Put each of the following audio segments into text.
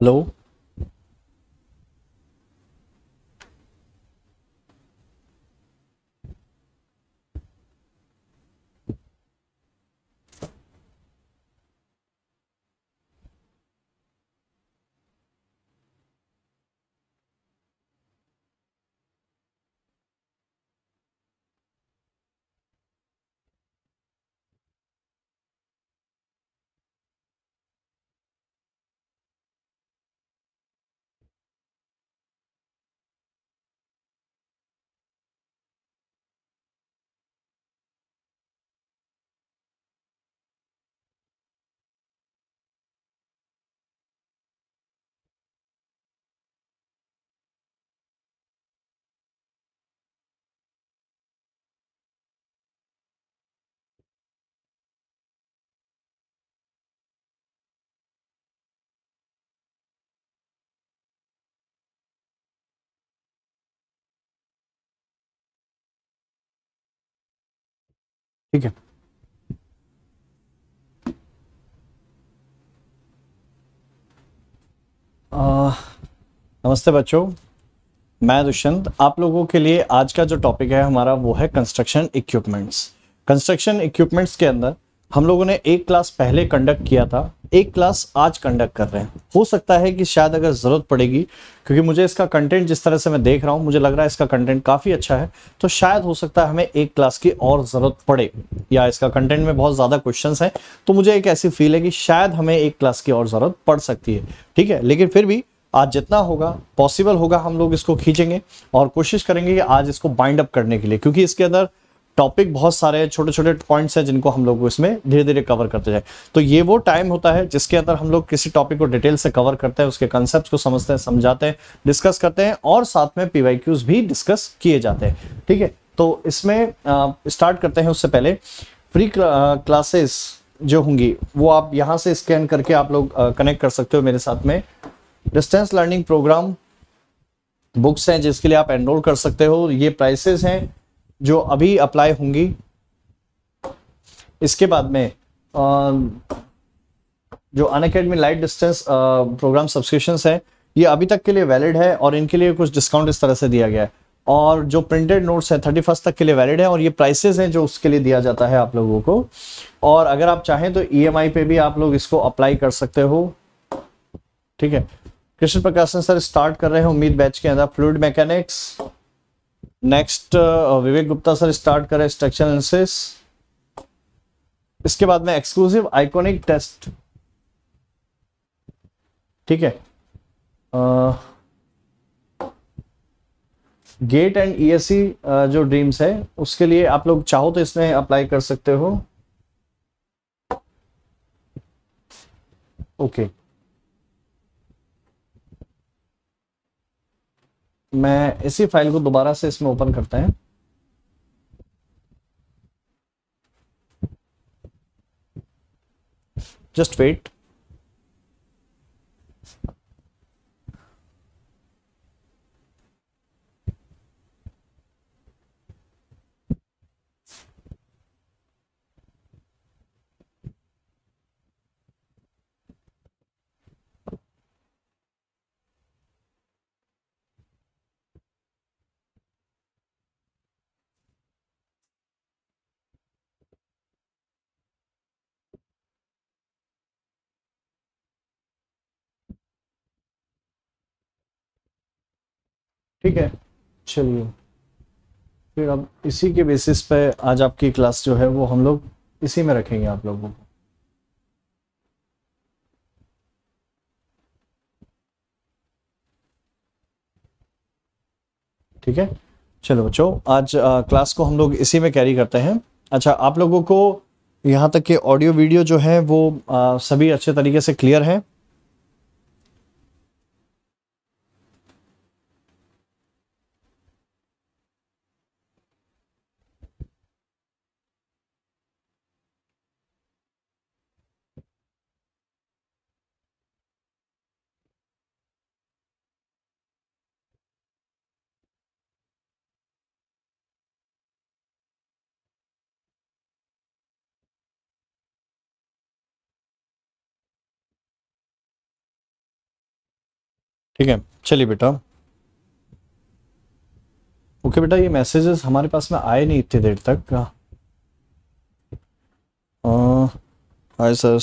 Hello. ठीक है नमस्ते बच्चों मैं दुष्यंत आप लोगों के लिए आज का जो टॉपिक है हमारा वो है कंस्ट्रक्शन इक्विपमेंट्स कंस्ट्रक्शन इक्विपमेंट्स के अंदर हम लोगों ने एक क्लास पहले कंडक्ट किया था एक क्लास आज कंडक्ट कर रहे हैं हो सकता है कि शायद अगर ज़रूरत पड़ेगी क्योंकि मुझे इसका कंटेंट जिस तरह से मैं देख रहा हूं मुझे लग रहा है इसका कंटेंट काफ़ी अच्छा है तो शायद हो सकता है हमें एक क्लास की और ज़रूरत पड़े या इसका कंटेंट में बहुत ज़्यादा क्वेश्चन है तो मुझे एक ऐसी फील है कि शायद हमें एक क्लास की और ज़रूरत पड़ सकती है ठीक है लेकिन फिर भी आज जितना होगा पॉसिबल होगा हम लोग इसको खींचेंगे और कोशिश करेंगे कि आज इसको बाइंड अप करने के लिए क्योंकि इसके अंदर टॉपिक बहुत सारे छोटे छोटे पॉइंट्स हैं जिनको हम लोग इसमें धीरे धीरे कवर करते जाए तो ये वो टाइम होता है जिसके अंदर हम लोग किसी टॉपिक को डिटेल से कवर करते हैं उसके कंसेप्ट को समझते हैं समझाते हैं डिस्कस करते हैं और साथ में पी भी डिस्कस किए जाते हैं ठीक है तो इसमें स्टार्ट करते हैं उससे पहले फ्री क्लासेस जो होंगी वो आप यहाँ से स्कैन करके आप लोग कनेक्ट कर सकते हो मेरे साथ में डिस्टेंस लर्निंग प्रोग्राम बुक्स हैं जिसके लिए आप एनरोल कर सकते हो ये प्राइसेस हैं जो अभी अप्लाई होंगी इसके बाद में जो Unacademy light distance program subscription है ये अभी तक के लिए वैलिड है और इनके लिए कुछ डिस्काउंट इस तरह से दिया गया है और जो प्रिंटेड नोट्स हैं थर्टी फर्स्ट तक के लिए वैलिड है और ये प्राइसेस हैं जो उसके लिए दिया जाता है आप लोगों को और अगर आप चाहें तो ईएमआई e पे भी आप लोग इसको अप्लाई कर सकते हो ठीक है कृष्ण प्रकाशन सर स्टार्ट कर रहे हैं उम्मीद बैच के अंदर fluid mechanics next Vivek Gupta sir start करें स्ट्रक्चर एनालिसिस इसके बाद में एक्सक्लूसिव आइकॉनिक टेस्ट ठीक है गेट एंड ईएससी जो ड्रीम्स है उसके लिए आप लोग चाहो तो इसमें अप्लाई कर सकते हो ओके okay. मैं इसी फाइल को दोबारा से इसमें ओपन करते हैं जस्ट वेट ठीक है चलिए फिर अब इसी के बेसिस पे आज आपकी क्लास जो है वो हम लोग इसी में रखेंगे आप लोगों को ठीक है चलो बच्चों आज आ, क्लास को हम लोग इसी में कैरी करते हैं अच्छा आप लोगों को यहाँ तक के ऑडियो वीडियो जो है वो आ, सभी अच्छे तरीके से क्लियर है ठीक है चलिए बेटा ओके बेटा ये मैसेजेस हमारे पास में आए नहीं इतनी देर तक hi sir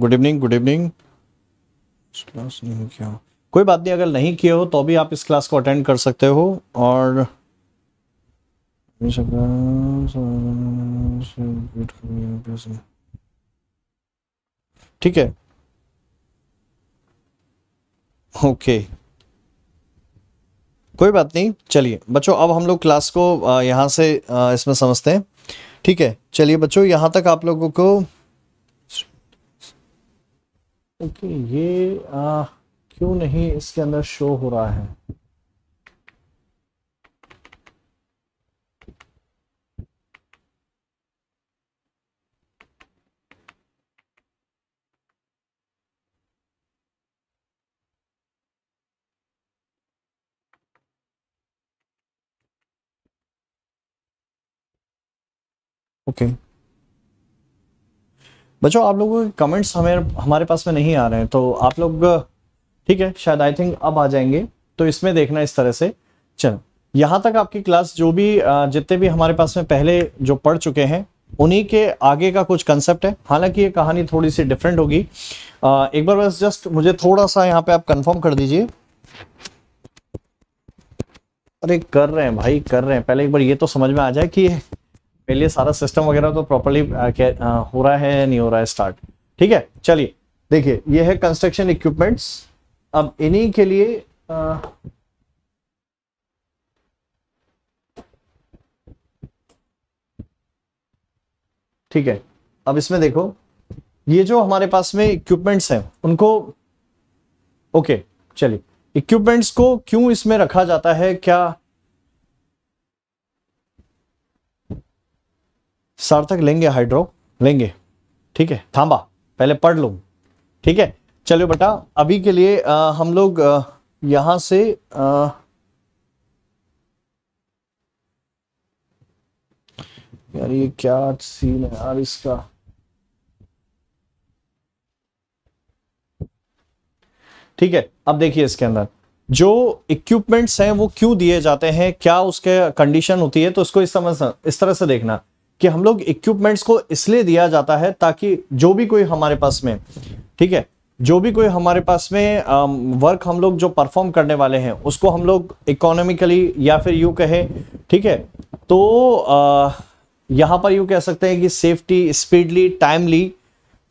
good evening good evening class नहीं किया कोई बात नहीं अगर नहीं किया हो तो भी आप इस क्लास को अटेंड कर सकते हो और ठीक है ओके कोई बात नहीं चलिए बच्चों अब हम लोग क्लास को यहाँ से इसमें समझते हैं ठीक है चलिए बच्चों यहाँ तक आप लोगों को ओके ये आ, क्यों नहीं इसके अंदर शो हो रहा है ओके बच्चों आप लोगों के कमेंट्स हमें हमारे पास में नहीं आ रहे हैं तो आप लोग ठीक है शायद आई थिंक अब आ जाएंगे तो इसमें देखना इस तरह से चलो यहाँ तक आपकी क्लास जो भी जितने भी हमारे पास में पहले जो पढ़ चुके हैं उन्हीं के आगे का कुछ कंसेप्ट है हालांकि ये कहानी थोड़ी सी डिफरेंट होगी एक बार बस जस्ट मुझे थोड़ा सा यहाँ पे आप कंफर्म कर दीजिए अरे कर रहे हैं भाई कर रहे हैं पहले एक बार ये तो समझ में आ जाए कि पहले सारा सिस्टम वगैरह तो प्रॉपरली हो रहा है नहीं हो रहा है स्टार्ट ठीक है चलिए देखिए ये है कंस्ट्रक्शन इक्विपमेंट्स अब इन्हीं के लिए ठीक है अब इसमें देखो ये जो हमारे पास में इक्विपमेंट्स हैं उनको ओके चलिए इक्विपमेंट्स को क्यों इसमें रखा जाता है क्या सार्थक लेंगे हाइड्रो लेंगे ठीक है थांबा पहले पढ़ लू ठीक है चलो बेटा अभी के लिए आ, हम लोग यहां से आ, यार ये क्या सीन है यार इसका ठीक है अब देखिए इसके अंदर जो इक्विपमेंट्स हैं वो क्यों दिए जाते हैं क्या उसके कंडीशन होती है तो उसको इस समझ इस तरह से देखना कि हम लोग इक्विपमेंट्स को इसलिए दिया जाता है ताकि जो भी कोई हमारे पास में ठीक है जो भी कोई हमारे पास में वर्क हम लोग जो परफॉर्म करने वाले हैं उसको हम लोग इकोनॉमिकली या फिर यू कहे ठीक है तो यहाँ पर यू कह सकते हैं कि सेफ्टी स्पीडली टाइमली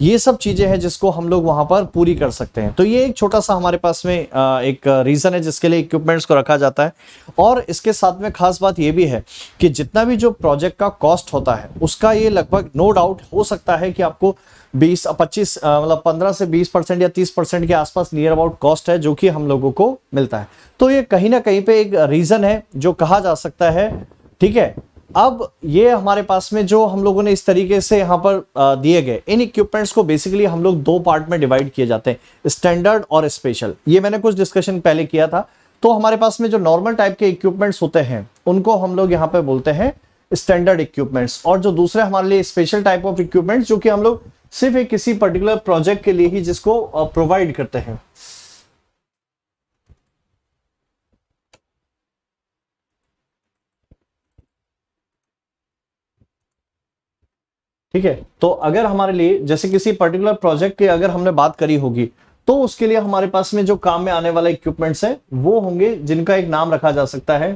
ये सब चीजें हैं जिसको हम लोग वहां पर पूरी कर सकते हैं तो ये एक छोटा सा हमारे पास में एक रीजन है जिसके लिए इक्विपमेंट्स को रखा जाता है और इसके साथ में खास बात ये भी है कि जितना भी जो प्रोजेक्ट का कॉस्ट होता है उसका ये लगभग नो डाउट हो सकता है कि आपको 20 पच्चीस मतलब 15 से 20 परसेंट या 30 परसेंट के आसपास नियर अबाउट कॉस्ट है जो कि हम लोगों को मिलता है तो ये कहीं ना कहीं पे एक रीजन है जो कहा जा सकता है ठीक है अब ये हमारे पास में जो हम लोगों ने इस तरीके से यहाँ पर दिए गए इन इक्विपमेंट्स को बेसिकली हम लोग दो पार्ट में डिवाइड किए जाते हैं स्टैंडर्ड और स्पेशल ये मैंने कुछ डिस्कशन पहले किया था तो हमारे पास में जो नॉर्मल टाइप के इक्विपमेंट्स होते हैं उनको हम लोग यहाँ पे बोलते हैं स्टैंडर्ड इक्विपमेंट्स और जो दूसरे हमारे लिए स्पेशल टाइप ऑफ इक्विपमेंट्स जो कि हम लोग सिर्फ एक किसी पर्टिकुलर प्रोजेक्ट के लिए ही जिसको प्रोवाइड करते हैं ठीक है तो अगर हमारे लिए जैसे किसी पर्टिकुलर प्रोजेक्ट की अगर हमने बात करी होगी तो उसके लिए हमारे पास में जो काम में आने वाला इक्विपमेंट्स है वो होंगे जिनका एक नाम रखा जा सकता है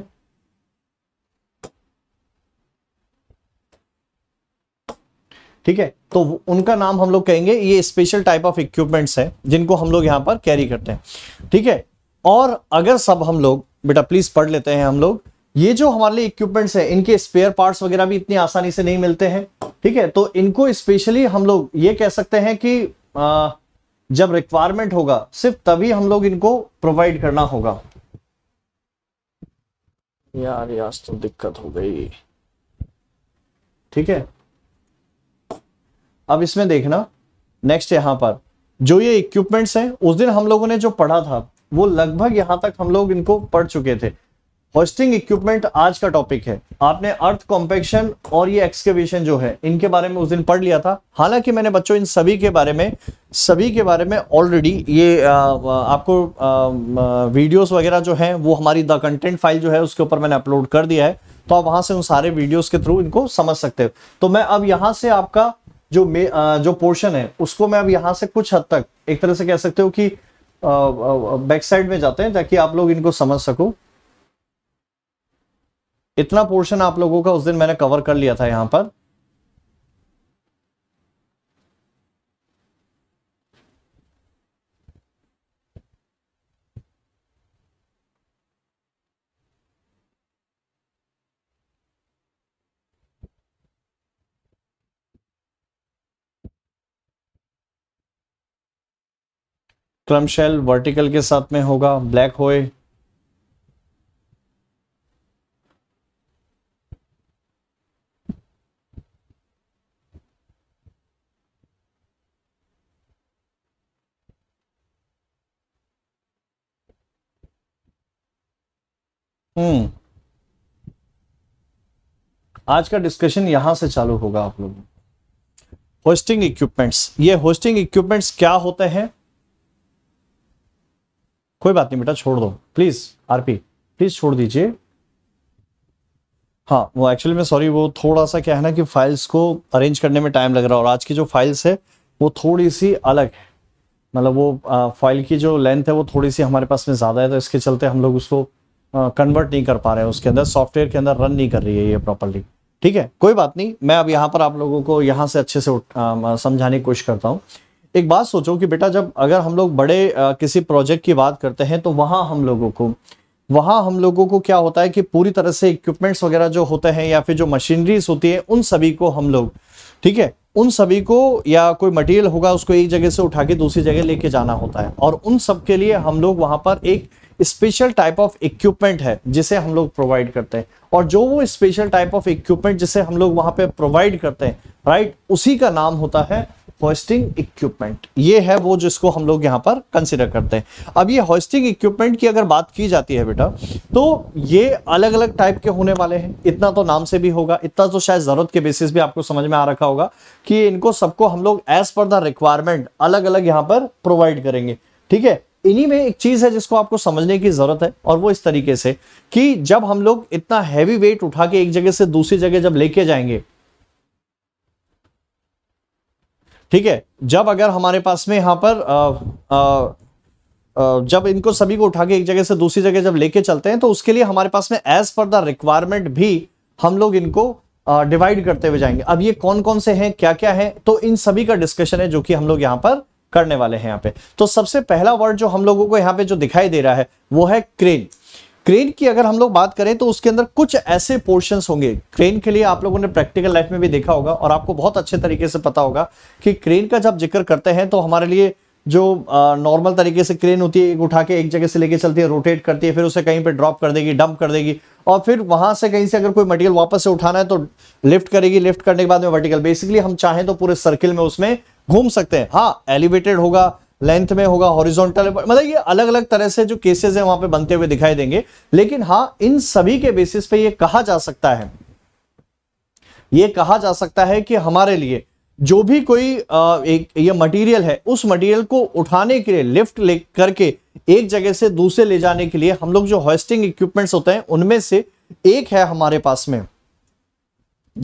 ठीक है तो उनका नाम हम लोग कहेंगे ये स्पेशल टाइप ऑफ इक्विपमेंट्स है जिनको हम लोग यहां पर कैरी करते हैं ठीक है और अगर सब हम लोग बेटा प्लीज पढ़ लेते हैं हम लोग ये जो हमारे लिए इक्विपमेंट्स है इनके स्पेयर पार्ट्स वगैरह भी इतनी आसानी से नहीं मिलते हैं ठीक है तो इनको स्पेशली हम लोग ये कह सकते हैं कि आ, जब रिक्वायरमेंट होगा सिर्फ तभी हम लोग इनको प्रोवाइड करना होगा यार यार तो दिक्कत हो गई ठीक है अब इसमें देखना नेक्स्ट यहां पर जो ये इक्विपमेंट्स हैं उस दिन हम लोगों ने जो पढ़ा था वो लगभग यहां तक हम लोग इनको पढ़ चुके थे होस्टिंग इक्विपमेंट आज का टॉपिक है आपने अर्थ कॉम्पेक्शन और ये एक्सकेवेशन जो है इनके बारे में उस दिन पढ़ लिया था हालांकि मैंने बच्चों इन सभी के बारे में सभी के बारे में ऑलरेडी ये आ, आपको वीडियोस वगैरह जो हैं वो हमारी द कंटेंट फाइल जो है उसके ऊपर मैंने अपलोड कर दिया है तो आप वहां से उन सारे वीडियोज के थ्रू इनको समझ सकते हो तो मैं अब यहाँ से आपका जो मे, जो पोर्शन है उसको मैं अब यहाँ से कुछ हद तक एक तरह से कह सकते हो कि बैक साइड में जाते हैं ताकि आप लोग इनको समझ सको इतना पोर्शन आप लोगों का उस दिन मैंने कवर कर लिया था यहां पर क्रमशेल वर्टिकल के साथ में होगा ब्लैक होए हम्म आज का डिस्कशन यहां से चालू होगा आप लोगों होस्टिंग इक्विपमेंट्स ये होस्टिंग इक्विपमेंट्स क्या होते हैं कोई बात नहीं बेटा छोड़ दो प्लीज आरपी प्लीज छोड़ दीजिए हाँ वो एक्चुअली में सॉरी वो थोड़ा सा क्या है ना कि फाइल्स को अरेंज करने में टाइम लग रहा है और आज की जो फाइल्स है वो थोड़ी सी अलग है मतलब वो फाइल की जो लेंथ है वो थोड़ी सी हमारे पास में ज़्यादा है तो इसके चलते हम लोग उसको कन्वर्ट नहीं कर पा रहे हैं उसके अंदर सॉफ्टवेयर के अंदर रन नहीं कर रही है ये प्रॉपरली ठीक है कोई बात नहीं मैं अब यहाँ पर आप लोगों को यहाँ से अच्छे से समझाने की कोशिश करता हूँ एक बात सोचो कि बेटा जब अगर हम लोग बड़े आ, किसी प्रोजेक्ट की बात करते हैं तो वहाँ हम लोगों को वहाँ हम लोगों को क्या होता है कि पूरी तरह से इक्विपमेंट्स वगैरह जो होते हैं या फिर जो मशीनरीज होती है उन सभी को हम लोग ठीक है उन सभी को या कोई मटेरियल होगा उसको एक जगह से उठा के दूसरी जगह लेके जाना होता है और उन सब के लिए हम लोग वहाँ पर एक स्पेशल टाइप ऑफ इक्विपमेंट है जिसे हम लोग प्रोवाइड करते हैं और जो वो स्पेशल टाइप ऑफ इक्विपमेंट जिसे हम लोग वहां पे प्रोवाइड करते हैं राइट उसी का नाम होता है होस्टिंग इक्विपमेंट ये है वो जिसको हम लोग यहाँ पर कंसिडर करते हैं अब ये होस्टिंग इक्विपमेंट की अगर बात की जाती है बेटा तो ये अलग अलग टाइप के होने वाले हैं इतना तो नाम से भी होगा इतना तो शायद ज़रूरत के बेसिस भी आपको समझ में आ रखा होगा कि इनको सबको हम लोग एज पर द रिक्वायरमेंट अलग अलग यहाँ पर प्रोवाइड करेंगे ठीक है इन्हीं में एक चीज है जिसको आपको समझने की जरूरत है और वो इस तरीके से कि जब हम लोग इतना हैवी वेट उठा के एक जगह से दूसरी जगह जब लेके जाएंगे ठीक है जब अगर हमारे पास में यहां पर आ, आ, जब इनको सभी को उठा के एक जगह से दूसरी जगह जब लेके चलते हैं तो उसके लिए हमारे पास में एज पर द रिक्वायरमेंट भी हम लोग इनको डिवाइड करते हुए जाएंगे अब ये कौन कौन से हैं क्या क्या है तो इन सभी का डिस्कशन है जो कि हम लोग यहां पर करने वाले हैं यहाँ पे तो सबसे पहला वर्ड जो हम लोगों को यहाँ पे जो दिखाई दे रहा है वो है क्रेन क्रेन की अगर हम लोग बात करें तो उसके अंदर कुछ ऐसे पोर्शन होंगे क्रेन के लिए आप लोगों ने प्रैक्टिकल लाइफ में भी देखा होगा और आपको बहुत अच्छे तरीके से पता होगा कि क्रेन का जब जिक्र करते हैं तो हमारे लिए जो नॉर्मल तरीके से क्रेन होती है एक उठा के एक जगह से लेके चलती है रोटेट करती है फिर उसे कहीं पे ड्रॉप कर देगी डंप कर देगी और फिर वहां से कहीं से अगर कोई मटेरियल वापस से उठाना है तो लिफ्ट करेगी लिफ्ट करने के बाद में वर्टिकल बेसिकली हम चाहें तो पूरे सर्किल में उसमें घूम सकते हैं हाँ एलिवेटेड होगा लेंथ में होगा हॉरिजॉन्टल मतलब ये अलग अलग तरह से जो केसेस हैं वहां पे बनते हुए दिखाई देंगे लेकिन हाँ इन सभी के बेसिस पे ये कहा जा सकता है ये कहा जा सकता है कि हमारे लिए जो भी कोई आ, एक ये मटेरियल है उस मटेरियल को उठाने के लिए लिफ्ट ले करके एक जगह से दूसरे ले जाने के लिए हम लोग जो हॉस्टिंग इक्विपमेंट्स होते हैं उनमें से एक है हमारे पास में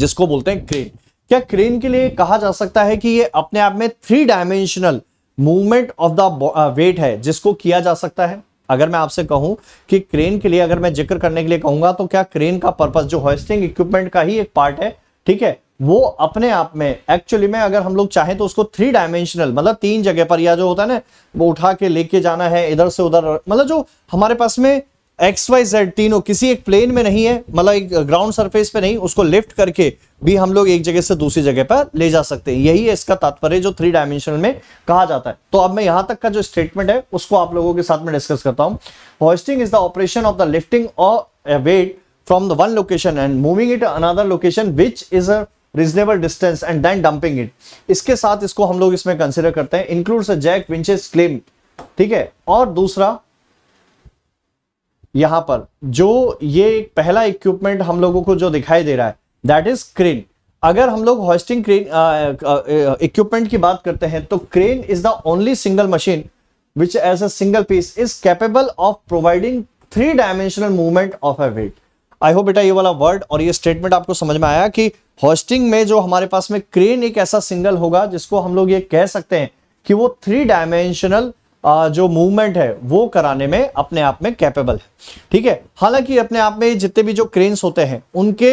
जिसको बोलते हैं क्रेन क्या क्रेन के लिए कहा जा सकता है कि ये अपने आप में three dimensional movement of the weight है जिसको किया जा सकता है अगर मैं आपसे कहूं कि क्रेन के लिए अगर मैं जिक्र करने के लिए कहूंगा तो क्या क्रेन का पर्पज जो होस्टिंग इक्विपमेंट का ही एक पार्ट है ठीक है वो अपने आप में एक्चुअली में अगर हम लोग चाहें तो उसको थ्री डायमेंशनल मतलब तीन जगह पर या जो होता है ना वो उठा के लेके जाना है इधर से उधर मतलब जो हमारे पास में एक्स वाई जेड तीनों किसी एक प्लेन में नहीं है मतलब एक ग्राउंड सरफेस पे नहीं उसको लिफ्ट करके भी हम लोग एक जगह से दूसरी जगह पर ले जा सकते हैं यही है इसका तात्पर्य जो थ्री डायमेंशन में कहा जाता है तो अब मैं यहां तक का जो स्टेटमेंट है उसको आप लोगों के साथ में डिस्कस करता हूं hoisting is the operation of the lifting or weight from the one location and moving it another location which is a reasonable distance and then dumping it इसके साथ इसको हम लोग इसमें कंसिडर करते हैं includes a jack winches claim ठीक है और दूसरा यहां पर जो ये पहला इक्विपमेंट हम लोगों को जो दिखाई दे रहा है दैट इज क्रेन अगर हम लोग हॉस्टिंग क्रेन इक्विपमेंट की बात करते हैं तो crane is the only single machine which as a single piece is capable of providing three dimensional movement of a weight I hope बेटा ये वाला वर्ड और ये स्टेटमेंट आपको समझ में आया कि हॉस्टिंग में जो हमारे पास में क्रेन एक ऐसा सिंगल होगा जिसको हम लोग ये कह सकते हैं कि वो थ्री डायमेंशनल जो मूवमेंट है वो कराने में अपने आप में कैपेबल है ठीक है हालांकि अपने आप में जितने भी जो क्रेन्स होते हैं उनके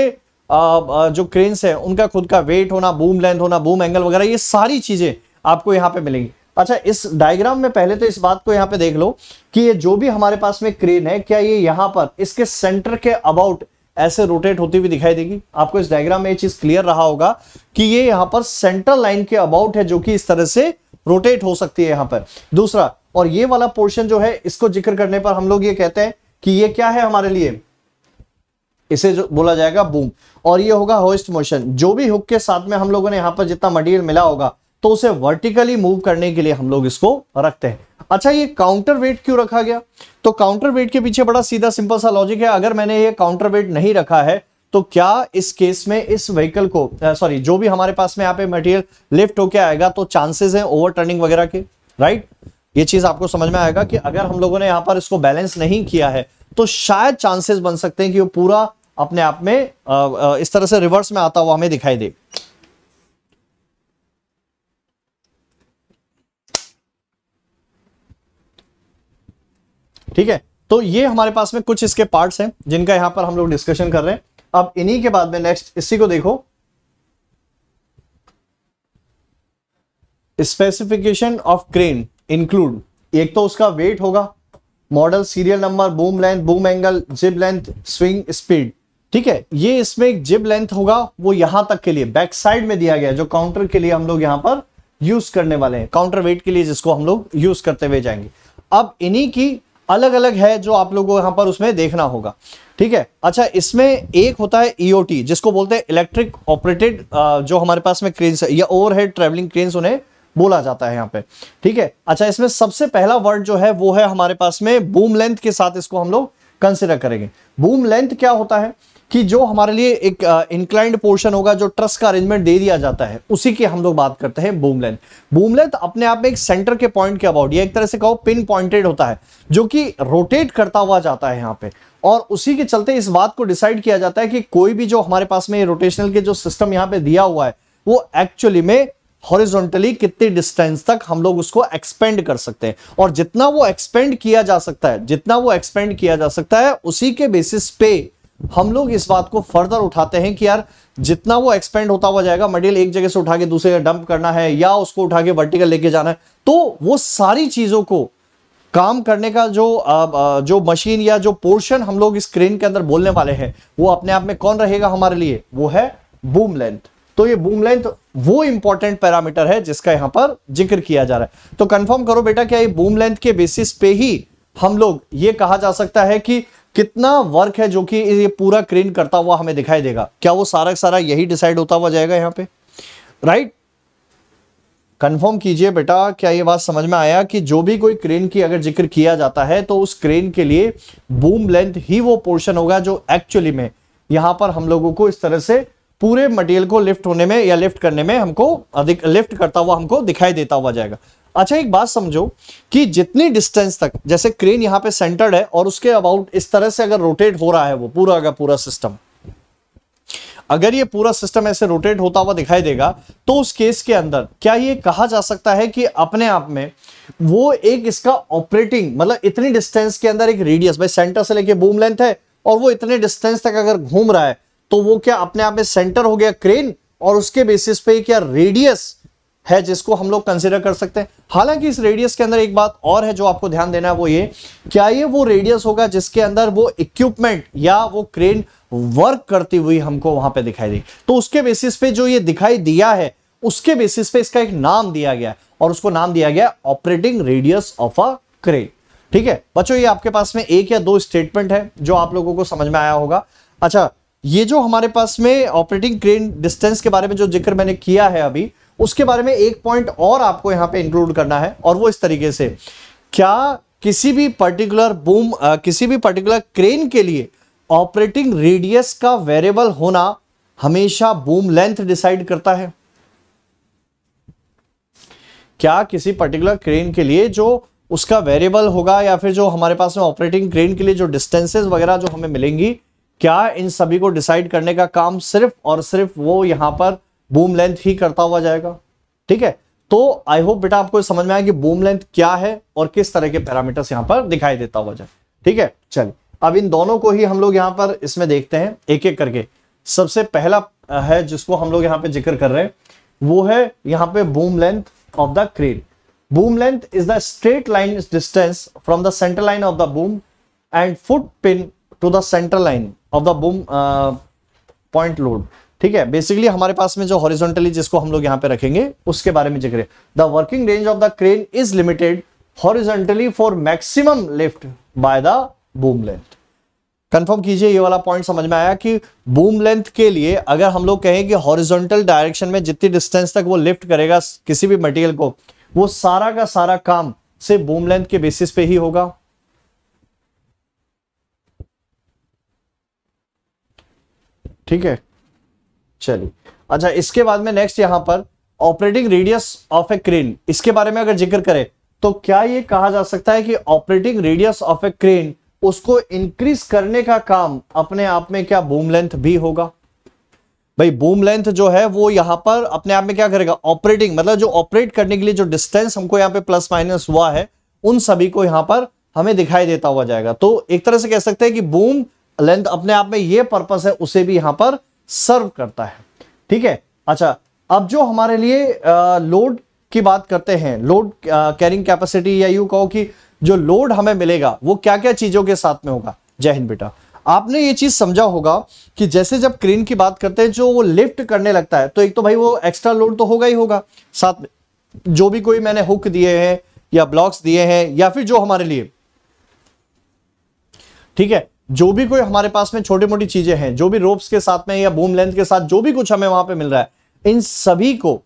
जो क्रेन्स है उनका खुद का वेट होना बूम लेंथ होना बूम एंगल वगैरह ये सारी चीजें आपको यहाँ पे मिलेंगी अच्छा इस डायग्राम में पहले तो इस बात को यहाँ पे देख लो कि ये जो भी हमारे पास में क्रेन है क्या ये यहाँ पर इसके सेंटर के अबाउट ऐसे रोटेट होती हुई दिखाई देगी आपको इस डायग्राम में ये चीज क्लियर रहा होगा कि ये यहाँ पर सेंट्रल लाइन के अबाउट है जो कि इस तरह से रोटेट हो सकती है यहाँ पर दूसरा और ये वाला पोर्शन जो है इसको जिक्र करने पर हम लोग ये कहते हैं कि ये क्या है हमारे लिए इसे जो बोला जाएगा बूम और ये होगा होस्ट मोशन जो भी हुक के साथ में हम लोगों ने यहां पर जितना मटेरियल मिला होगा तो उसे वर्टिकली मूव करने के लिए हम लोग इसको रखते हैं अच्छा ये काउंटर वेट क्यों रखा गया तो काउंटर वेट के पीछे बड़ा सीधा सिंपल सा लॉजिक है अगर मैंने ये काउंटर वेट नहीं रखा है तो क्या इस केस में इस व्हीकल को सॉरी जो भी हमारे पास में यहाँ पे मटेरियल लिफ्ट होके आएगा तो चांसेस है ओवर टर्निंग वगैरह के राइट ये चीज आपको समझ में आएगा कि अगर हम लोगों ने यहां पर इसको बैलेंस नहीं किया है तो शायद चांसेस बन सकते हैं कि वो पूरा अपने आप में इस तरह से रिवर्स में आता हुआ हमें दिखाई दे ठीक है तो ये हमारे पास में कुछ इसके पार्ट्स हैं जिनका यहां पर हम लोग डिस्कशन कर रहे हैं अब इन्हीं के बाद में नेक्स्ट इसी को देखो स्पेसिफिकेशन ऑफ क्रेन इंक्लूड एक तो उसका वेट होगा model serial number boom length boom angle jib length swing speed ठीक है ये इसमें एक जिब लेंथ होगा वो यहां तक के लिए बैक साइड में दिया गया जो काउंटर के लिए हम लोग यहां पर यूज करने वाले हैं काउंटर वेट के लिए जिसको हम लोग यूज करते हुए जाएंगे अब इन्हीं की अलग अलग है जो आप लोगों को यहां पर उसमें देखना होगा ठीक है अच्छा इसमें एक होता है ईओटी e जिसको बोलते हैं इलेक्ट्रिक ऑपरेटेड जो हमारे पास में क्रेन या ओवरहेड ट्रेवलिंग क्रेन उन्हें बोला जाता है यहाँ पे ठीक है अच्छा इसमें सबसे पहला वर्ड जो है वो है हमारे पास में बूम लेंथ के साथ इसको हम लोग कंसिडर करेंगे बूम लेंथ क्या होता है कि जो हमारे लिए एक इंक्लाइंड पोर्शन होगा जो ट्रस का अरेंजमेंट दे दिया जाता है उसी की हम लोग बात करते हैं बूम लेंथ बूम लेंथ अपने आप में एक सेंटर के पॉइंट के अबाउट या एक तरह से कहो पिन पॉइंटेड होता है जो कि रोटेट करता हुआ जाता है यहाँ पे और उसी के चलते इस बात को डिसाइड किया जाता है कि कोई भी जो हमारे पास में रोटेशनल के जो सिस्टम यहाँ पे दिया हुआ है वो एक्चुअली में हॉरिजॉन्टली कितनी डिस्टेंस तक हम लोग उसको एक्सपेंड कर सकते हैं और जितना वो एक्सपेंड किया जा सकता है जितना वो एक्सपेंड किया जा सकता है उसी के बेसिस पे हम लोग इस बात को फर्दर उठाते हैं कि यार जितना वो एक्सपेंड होता हुआ जाएगा मटेरियल एक जगह से उठा के दूसरे डंप करना है या उसको उठा के वर्टिकल लेके जाना है तो वो सारी चीजों को काम करने का जो आ, जो मशीन या जो पोर्शन हम लोग इस क्रेन के अंदर बोलने वाले हैं वो अपने आप में कौन रहेगा हमारे लिए वो है बूम लेंथ तो ये बूम लेंथ तो वो इंपॉर्टेंट पैरामीटर है जिसका यहां पर जिक्र किया जा रहा है तो कंफर्म करो बेटा क्या ये बूम लेंथ के बेसिस पे ही हम लोग ये कहा जा सकता है कि कितना वर्क है जो कि ये पूरा क्रेन करता हुआ हमें दिखाई देगा क्या वो सारा सारा यही डिसाइड होता हुआ जाएगा यहां पे राइट कंफर्म कीजिए बेटा क्या ये बात समझ में आया कि जो भी कोई क्रेन की अगर जिक्र किया जाता है तो उस क्रेन के लिए बूम लेंथ ही वो पोर्शन होगा जो एक्चुअली में यहां पर हम लोगों को इस तरह से पूरे मटेरियल को लिफ्ट होने में या लिफ्ट करने में हमको अधिक लिफ्ट करता हुआ हमको दिखाई देता हुआ जाएगा अच्छा एक बात समझो कि जितनी डिस्टेंस तक जैसे क्रेन यहां पे सेंटर्ड है और उसके अबाउट इस तरह से अगर रोटेट हो रहा है वो पूरा का पूरा सिस्टम अगर ये पूरा सिस्टम ऐसे रोटेट होता हुआ दिखाई देगा तो उस केस के अंदर क्या ये कहा जा सकता है कि अपने आप में वो एक इसका ऑपरेटिंग मतलब इतनी डिस्टेंस के अंदर एक रेडियस भाई सेंटर से लेके बूम लेंथ है और वो इतने डिस्टेंस तक अगर घूम रहा है तो वो क्या अपने आप में सेंटर हो गया क्रेन और उसके बेसिस पे क्या रेडियस है जिसको हम लोग कंसिडर कर सकते हैं हालांकि इस रेडियस के अंदर एक बात और है जो आपको ध्यान देना है वो ये क्या ये वो रेडियस होगा जिसके अंदर वो इक्विपमेंट या वो क्रेन वर्क करती हुई हमको वहां पे दिखाई दी तो उसके बेसिस पे जो ये दिखाई दिया है उसके बेसिस पे इसका एक नाम दिया गया और उसको नाम दिया गया operating radius of a crane ठीक है बच्चों ये आपके पास में एक या दो स्टेटमेंट है जो आप लोगों को समझ में आया होगा अच्छा ये जो हमारे पास में ऑपरेटिंग क्रेन डिस्टेंस के बारे में जो जिक्र मैंने किया है अभी उसके बारे में एक पॉइंट और आपको यहां पे इंक्लूड करना है और वो इस तरीके से क्या किसी भी पर्टिकुलर बूम किसी भी पर्टिकुलर क्रेन के लिए ऑपरेटिंग रेडियस का वेरिएबल होना हमेशा बूम लेंथ डिसाइड करता है क्या किसी पर्टिकुलर क्रेन के लिए जो उसका वेरिएबल होगा या फिर जो हमारे पास में ऑपरेटिंग क्रेन के लिए जो डिस्टेंसेज वगैरह जो हमें मिलेंगी क्या इन सभी को डिसाइड करने का काम सिर्फ और सिर्फ वो यहाँ पर बूम लेंथ ही करता हुआ जाएगा ठीक है तो आई होप बेटा आपको समझ में आया कि बूम लेंथ क्या है और किस तरह के पैरामीटर्स यहाँ पर दिखाई देता हुआ जाए ठीक है चलिए अब इन दोनों को ही हम लोग यहाँ पर इसमें देखते हैं एक एक करके सबसे पहला है जिसको हम लोग यहाँ पे जिक्र कर रहे हैं वो है यहाँ पे boom length of the crane boom length is the straight line distance from the centre line of the boom and foot pin to the centre line of the boom point load ठीक है basically हमारे पास में जो horizontally जिसको हम लोग यहाँ पे रखेंगे उसके बारे में जिक्र the working range of the crane is limited horizontally for maximum lift by the boom length confirm कीजिए ये वाला पॉइंट समझ में आया कि बूम लेंथ के लिए अगर हम लोग कहें कि हॉरिजॉन्टल डायरेक्शन में जितनी डिस्टेंस तक वो लिफ्ट करेगा किसी भी मटेरियल को वो सारा का सारा काम सिर्फ बूम लेंथ के बेसिस पे ही होगा ठीक है चलिए अच्छा इसके बाद में नेक्स्ट यहां पर operating radius of a crane इसके बारे में अगर जिक्र करें तो क्या यह कहा जा सकता है कि operating radius of a crane उसको इंक्रीज करने का काम अपने आप में क्या बूम लेंथ भी होगा भाई बूम लेंथ जो है वो यहां पर अपने आप में क्या करेगा ऑपरेटिंग मतलब जो ऑपरेट करने के लिए जो डिस्टेंस हमको यहाँ पे प्लस माइनस हुआ है उन सभी को यहां पर हमें दिखाई देता हुआ जाएगा तो एक तरह से कह सकते हैं कि बूम लेंथ अपने आप में ये पर्पस है उसे भी यहां पर सर्व करता है ठीक है अच्छा अब जो हमारे लिए लोड की बात करते हैं लोड कैरिंग कैपेसिटी या यू कहो कि जो लोड हमें मिलेगा वो क्या क्या चीजों के साथ में होगा जय हिंद बेटा आपने ये चीज समझा होगा कि जैसे जब क्रेन की बात करते हैं जो वो लिफ्ट करने लगता है तो एक तो भाई वो एक्स्ट्रा लोड तो होगा ही होगा साथ में जो भी कोई मैंने हुक दिए हैं या ब्लॉक्स दिए हैं या फिर जो हमारे लिए ठीक है जो भी कोई हमारे पास में छोटी मोटी चीजें हैं जो भी रोप्स के साथ में या बूम लेंथ के साथ जो भी कुछ हमें वहां पे मिल रहा है इन सभी को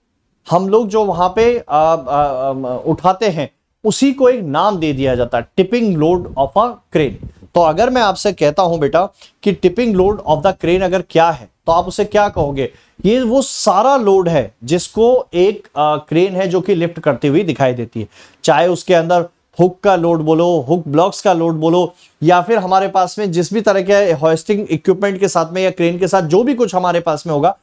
हम लोग जो वहां पे आ, आ, आ, उठाते हैं उसी को एक नाम दे दिया जाता है tipping load of a crane तो अगर मैं आपसे कहता हूं बेटा कि tipping load of the crane अगर क्या है तो आप उसे क्या कहोगे ये वो सारा लोड है जिसको एक क्रेन है जो कि लिफ्ट करती हुई दिखाई देती है चाहे उसके अंदर हुक का लोड बोलो हुक ब्लॉक्स का लोड बोलो या फिर हमारे पास में जिस भी तरह के हॉस्टिंग इक्विपमेंट के साथ में या क्रेन के साथ जो भी कुछ हमारे पास में होगा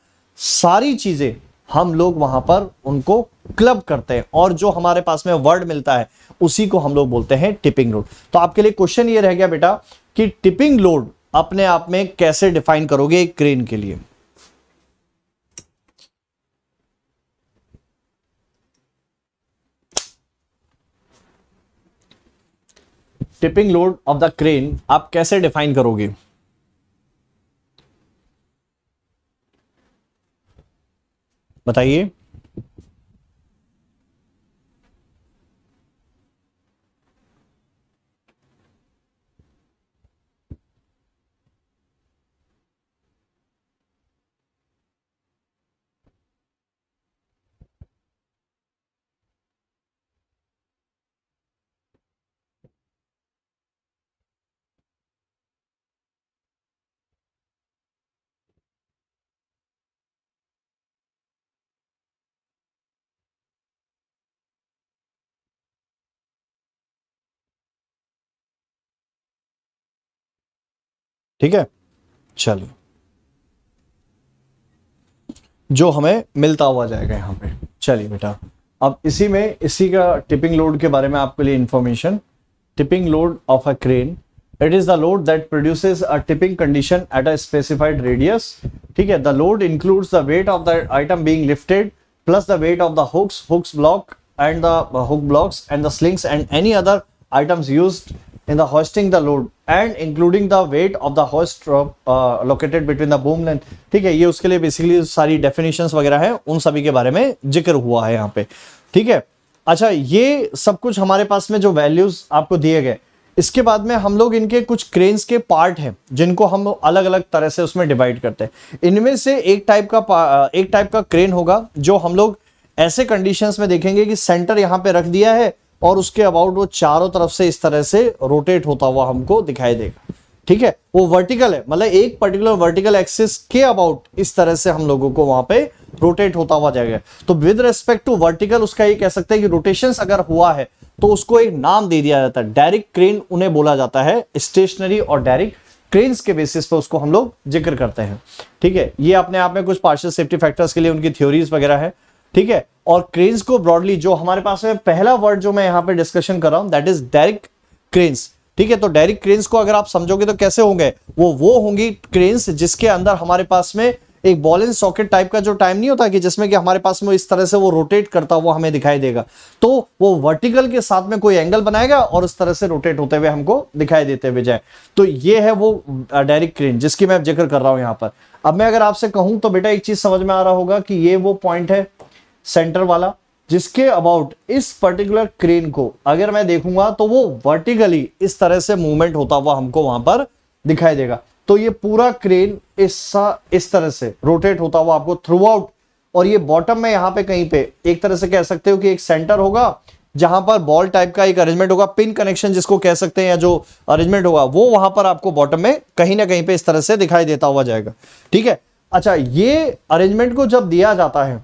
सारी चीजें हम लोग वहां पर उनको क्लब करते हैं और जो हमारे पास में वर्ड मिलता है उसी को हम लोग बोलते हैं टिपिंग लोड तो आपके लिए क्वेश्चन ये रह गया बेटा कि टिपिंग लोड अपने आप में कैसे डिफाइन करोगे क्रेन के लिए tipping load of the crane आप कैसे डिफाइन करोगे बताइए ठीक है चलिए जो हमें मिलता हुआ जाएगा यहाँ पे चलिए बेटा अब इसी में इसी का टिपिंग लोड के बारे में आपके लिए information tipping load of a crane it is the load that produces a tipping condition at a specified radius ठीक है the load includes the weight of the item being lifted plus the weight of the hooks hooks block and the hook blocks and the slings and any other items used in the hoisting the load and including the weight of the hoist uh, uh located between the boom length ठीक है ये उसके लिए basically सारी definitions वगैरह है उन सभी के बारे में जिक्र हुआ है यहाँ पे ठीक है अच्छा ये सब कुछ हमारे पास में जो वैल्यूज आपको दिए गए इसके बाद में हम लोग इनके कुछ क्रेन्स के पार्ट हैं जिनको हम अलग अलग तरह से उसमें डिवाइड करते हैं इनमें से एक टाइप का uh, एक टाइप का क्रेन होगा जो हम लोग ऐसे कंडीशंस में देखेंगे कि सेंटर यहां पे रख दिया है और उसके अबाउट वो चारों तरफ से इस तरह से रोटेट होता हुआ हमको दिखाई देगा ठीक है वो वर्टिकल है मतलब एक पर्टिकुलर वर्टिकल एक्सिस के अबाउट इस तरह से हम लोगों को वहां पे रोटेट होता हुआ जाएगा तो विद रेस्पेक्ट टू वर्टिकल उसका ये कह सकते हैं कि रोटेशन अगर हुआ है तो उसको एक नाम दे दिया जाता है डायरेक्ट क्रेन उन्हें बोला जाता है स्टेशनरी और डायरेक्ट क्रेन्स के बेसिस पर उसको हम लोग जिक्र करते हैं ठीक है ये अपने आप में कुछ पार्शियल सेफ्टी फैक्टर्स के लिए उनकी थ्योरीज वगैरह है ठीक है और क्रेन्स को ब्रॉडली जो हमारे पास है पहला वर्ड जो मैं यहाँ पे डिस्कशन कर रहा हूं दैट इज डायरेक्ट क्रेन्स ठीक है तो डायरेक्ट क्रेन्स को अगर आप समझोगे तो कैसे होंगे वो वो होंगी क्रेन्स जिसके अंदर हमारे पास में एक बॉल एंड सॉकेट टाइप का जो टाइम नहीं होता कि जिसमें कि हमारे पास में इस तरह से वो रोटेट करता हुआ हमें दिखाई देगा तो वो वर्टिकल के साथ में कोई एंगल बनाएगा और उस तरह से रोटेट होते हुए हमको दिखाई देते हुए जाए तो ये है वो डायरेक्ट क्रेन जिसकी मैं जिक्र कर रहा हूं यहाँ पर अब मैं अगर आपसे कहूं तो बेटा एक चीज समझ में आ रहा होगा कि ये वो पॉइंट है सेंटर वाला जिसके अबाउट इस पर्टिकुलर क्रेन को अगर मैं देखूंगा तो वो वर्टिकली इस तरह से मूवमेंट होता हुआ हमको वहां पर दिखाई देगा तो ये पूरा क्रेन इस इस तरह से रोटेट होता हुआ आपको थ्रू आउट और ये बॉटम में यहाँ पे कहीं पे एक तरह से कह सकते हो कि एक सेंटर होगा जहां पर बॉल टाइप का एक अरेंजमेंट होगा पिन कनेक्शन जिसको कह सकते हैं या जो अरेंजमेंट होगा वो वहां पर आपको बॉटम में कहीं ना कहीं पे इस तरह से दिखाई देता हुआ जाएगा ठीक है अच्छा ये अरेंजमेंट को जब दिया जाता है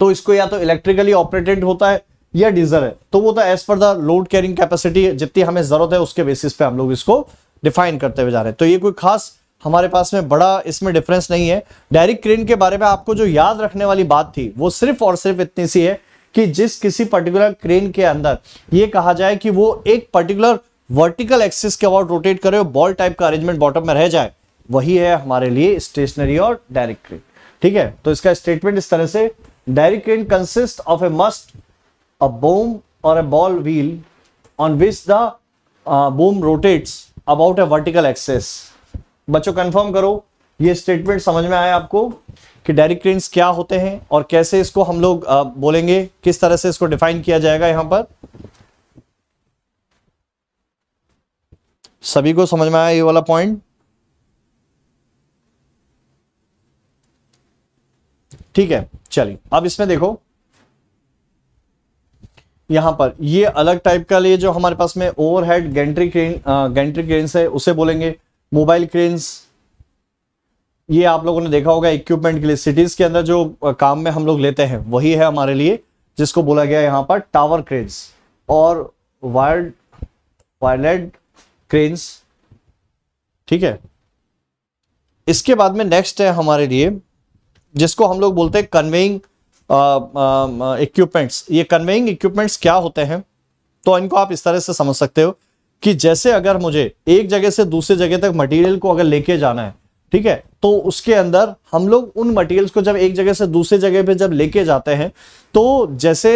तो इसको या तो इलेक्ट्रिकली ऑपरेटेड होता है या डीजल है तो वो तो as per the load carrying capacity जितनी हमें जरूरत है उसके बेसिस पे हम लोग इसको डिफाइन करते हुए जा रहे हैं तो ये कोई खास हमारे पास में बड़ा इसमें डिफरेंस नहीं है डायरेक्ट क्रेन के बारे में आपको जो याद रखने वाली बात थी वो सिर्फ और सिर्फ इतनी सी है कि जिस किसी पर्टिकुलर क्रेन के अंदर ये कहा जाए कि वो एक पर्टिकुलर वर्टिकल एक्सिस के अबाउट रोटेट करे और बॉल टाइप का अरेंजमेंट बॉटम में रह जाए वही है हमारे लिए स्टेशनरी और डायरेक्ट क्रेन ठीक है तो इसका स्टेटमेंट इस तरह से derrick crane consist of a mast a boom और a bull wheel on which the boom rotates about about vertical axis बच्चों कंफर्म करो ये स्टेटमेंट समझ में आया आपको कि डायरी क्रेन क्या होते हैं और कैसे इसको हम लोग uh, बोलेंगे किस तरह से इसको डिफाइन किया जाएगा यहां पर सभी को समझ में आया ये वाला पॉइंट ठीक है चलिए अब इसमें देखो यहां पर ये अलग टाइप का लिए जो हमारे पास में overhead gantry crane gantry crane है उसे बोलेंगे मोबाइल क्रेन्स ये आप लोगों ने देखा होगा इक्विपमेंट के लिए सिटीज के अंदर जो काम में हम लोग लेते हैं वही है हमारे लिए जिसको बोला गया यहां पर टावर क्रेन्स और वायर्ड वायरलेड क्रेन्स ठीक है इसके बाद में नेक्स्ट है हमारे लिए जिसको हम लोग बोलते हैं conveying equipments uh, uh, uh, ये कन्वेइंग इक्विपमेंट्स क्या होते हैं तो इनको आप इस तरह से समझ सकते हो कि जैसे अगर मुझे एक जगह से दूसरे जगह तक मटेरियल को अगर लेके जाना है ठीक है तो उसके अंदर हम लोग उन मटेरियल्स को जब एक जगह से दूसरे जगह पे जब लेके जाते हैं तो जैसे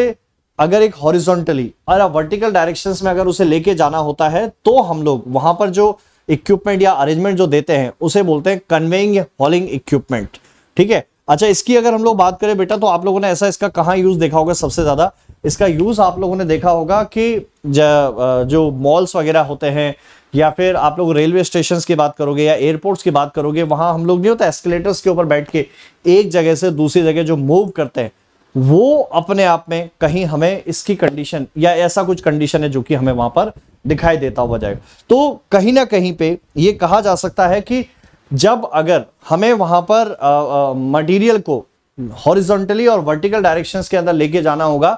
अगर एक हॉरिजॉन्टली और वर्टिकल डायरेक्शंस में अगर उसे लेके जाना होता है तो हम लोग वहां पर जो इक्विपमेंट या अरेंजमेंट जो देते हैं उसे बोलते हैं कन्वेइंग हॉलिंग इक्विपमेंट ठीक है अच्छा इसकी अगर हम लोग बात करें बेटा तो आप लोगों ने ऐसा इसका कहाँ यूज देखा होगा सबसे ज्यादा इसका यूज आप लोगों ने देखा होगा कि जो मॉल्स वगैरह होते हैं या फिर आप लोग रेलवे स्टेशन की बात करोगे या एयरपोर्ट्स की बात करोगे वहां हम लोग नहीं होता एस्केलेटर्स के ऊपर बैठ के एक जगह से दूसरी जगह जो मूव करते हैं वो अपने आप में कहीं हमें इसकी कंडीशन या ऐसा कुछ कंडीशन है जो कि हमें वहां पर दिखाई देता हुआ जाएगा तो कहीं ना कहीं पे ये कहा जा सकता है कि जब अगर हमें वहां पर मटेरियल को हॉरिजॉन्टली और वर्टिकल डायरेक्शंस के अंदर लेके जाना होगा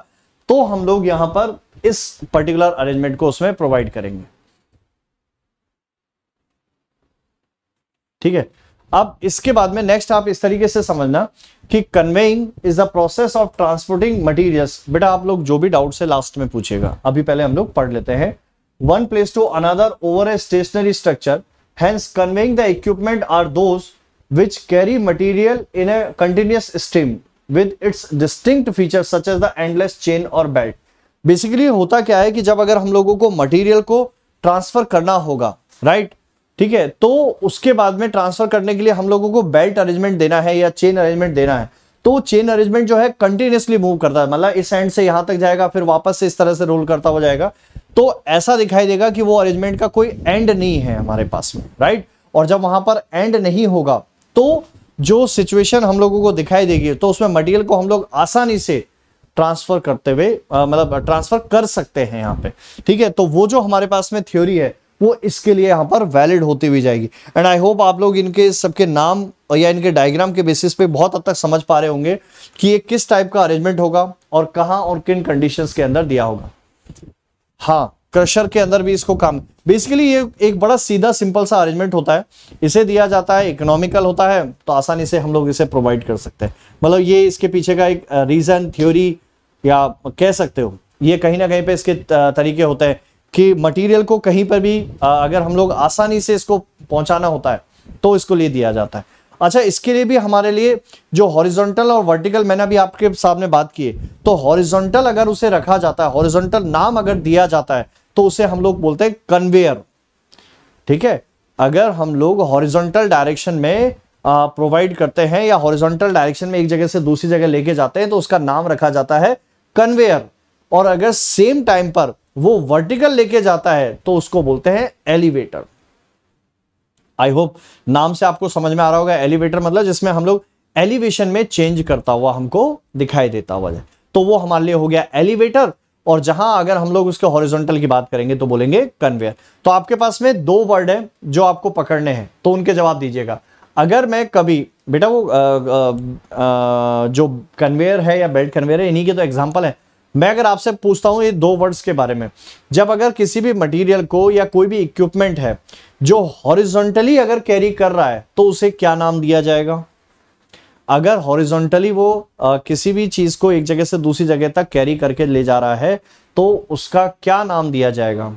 तो हम लोग यहां पर इस पर्टिकुलर अरेंजमेंट को उसमें प्रोवाइड करेंगे ठीक है अब इसके बाद में नेक्स्ट आप इस तरीके से समझना कि conveying is the process of transporting materials बेटा आप लोग जो भी डाउट से लास्ट में पूछेगा अभी पहले हम लोग पढ़ लेते हैं one place to another over a stationary structure Hence, conveying the equipment are those which carry material in a continuous stream with its distinct features such as the endless chain or belt. Basically होता क्या है कि जब अगर हम लोगों को material को ट्रांसफर करना होगा राइट right? ठीक है तो उसके बाद में ट्रांसफर करने के लिए हम लोगों को बेल्ट अरेंजमेंट देना है या चेन अरेंजमेंट देना है तो चेन अरेंजमेंट जो है कंटिन्यूसली मूव करता है मतलब इस एंड से यहां तक जाएगा फिर वापस से इस तरह से रोल करता हुआ जाएगा तो ऐसा दिखाई देगा कि वो अरेंजमेंट का कोई एंड नहीं है हमारे पास में राइट और जब वहां पर एंड नहीं होगा तो जो सिचुएशन हम लोगों को दिखाई देगी तो उसमें मटेरियल को हम लोग आसानी से ट्रांसफर करते हुए मतलब ट्रांसफर कर सकते हैं यहाँ पे ठीक है तो वो जो हमारे पास में थ्योरी है वो इसके लिए यहाँ पर वैलिड होती हुई जाएगी एंड आई होप आप लोग इनके सबके नाम या इनके डायग्राम के बेसिस पे बहुत हद तक समझ पा रहे होंगे कि ये किस टाइप का अरेंजमेंट होगा और कहाँ और किन कंडीशंस के अंदर दिया होगा हाँ क्रशर के अंदर भी इसको काम बेसिकली ये एक बड़ा सीधा सिंपल सा अरेंजमेंट होता है इसे दिया जाता है इकोनॉमिकल होता है तो आसानी से हम लोग इसे प्रोवाइड कर सकते हैं मतलब ये इसके पीछे का एक रीज़न uh, थ्योरी या कह सकते हो ये कहीं ना कहीं पे इसके uh, तरीके होते हैं कि मटेरियल को कहीं पर भी अगर हम लोग आसानी से इसको पहुंचाना होता है तो इसको ले दिया जाता है अच्छा इसके लिए भी हमारे लिए जो हॉरिजॉन्टल और वर्टिकल मैंने अभी आपके सामने बात की तो हॉरिजॉन्टल अगर उसे रखा जाता है हॉरिजॉन्टल नाम अगर दिया जाता है तो उसे हम लोग बोलते हैं कन्वेयर ठीक है अगर हम लोग हॉरिजॉन्टल डायरेक्शन में प्रोवाइड करते हैं या हॉरिजॉन्टल डायरेक्शन में एक जगह से दूसरी जगह लेके जाते हैं तो उसका नाम रखा जाता है कन्वेयर और अगर सेम टाइम पर वो वर्टिकल लेके जाता है तो उसको बोलते हैं एलिवेटर आई होप नाम से आपको समझ में आ रहा होगा एलिवेटर मतलब जिसमें हम लोग एलिवेशन में चेंज करता हुआ हमको दिखाई देता हुआ है तो वो हमारे लिए हो गया एलिवेटर और जहां अगर हम लोग उसके हॉरिजॉन्टल की बात करेंगे तो बोलेंगे कन्वेयर तो आपके पास में दो वर्ड है जो आपको पकड़ने हैं तो उनके जवाब दीजिएगा अगर मैं कभी बेटा वो आ, आ, आ, जो कन्वेयर है या बेल्ट कन्वेयर है इन्हीं के तो एग्जाम्पल है मैं अगर आपसे पूछता हूं ये दो वर्ड्स के बारे में जब अगर किसी भी मटेरियल को या कोई भी इक्विपमेंट है जो हॉरिजॉन्टली अगर कैरी कर रहा है तो उसे क्या नाम दिया जाएगा अगर हॉरिजॉन्टली वो आ, किसी भी चीज़ को एक जगह से दूसरी जगह तक कैरी करके ले जा रहा है तो उसका क्या नाम दिया जाएगा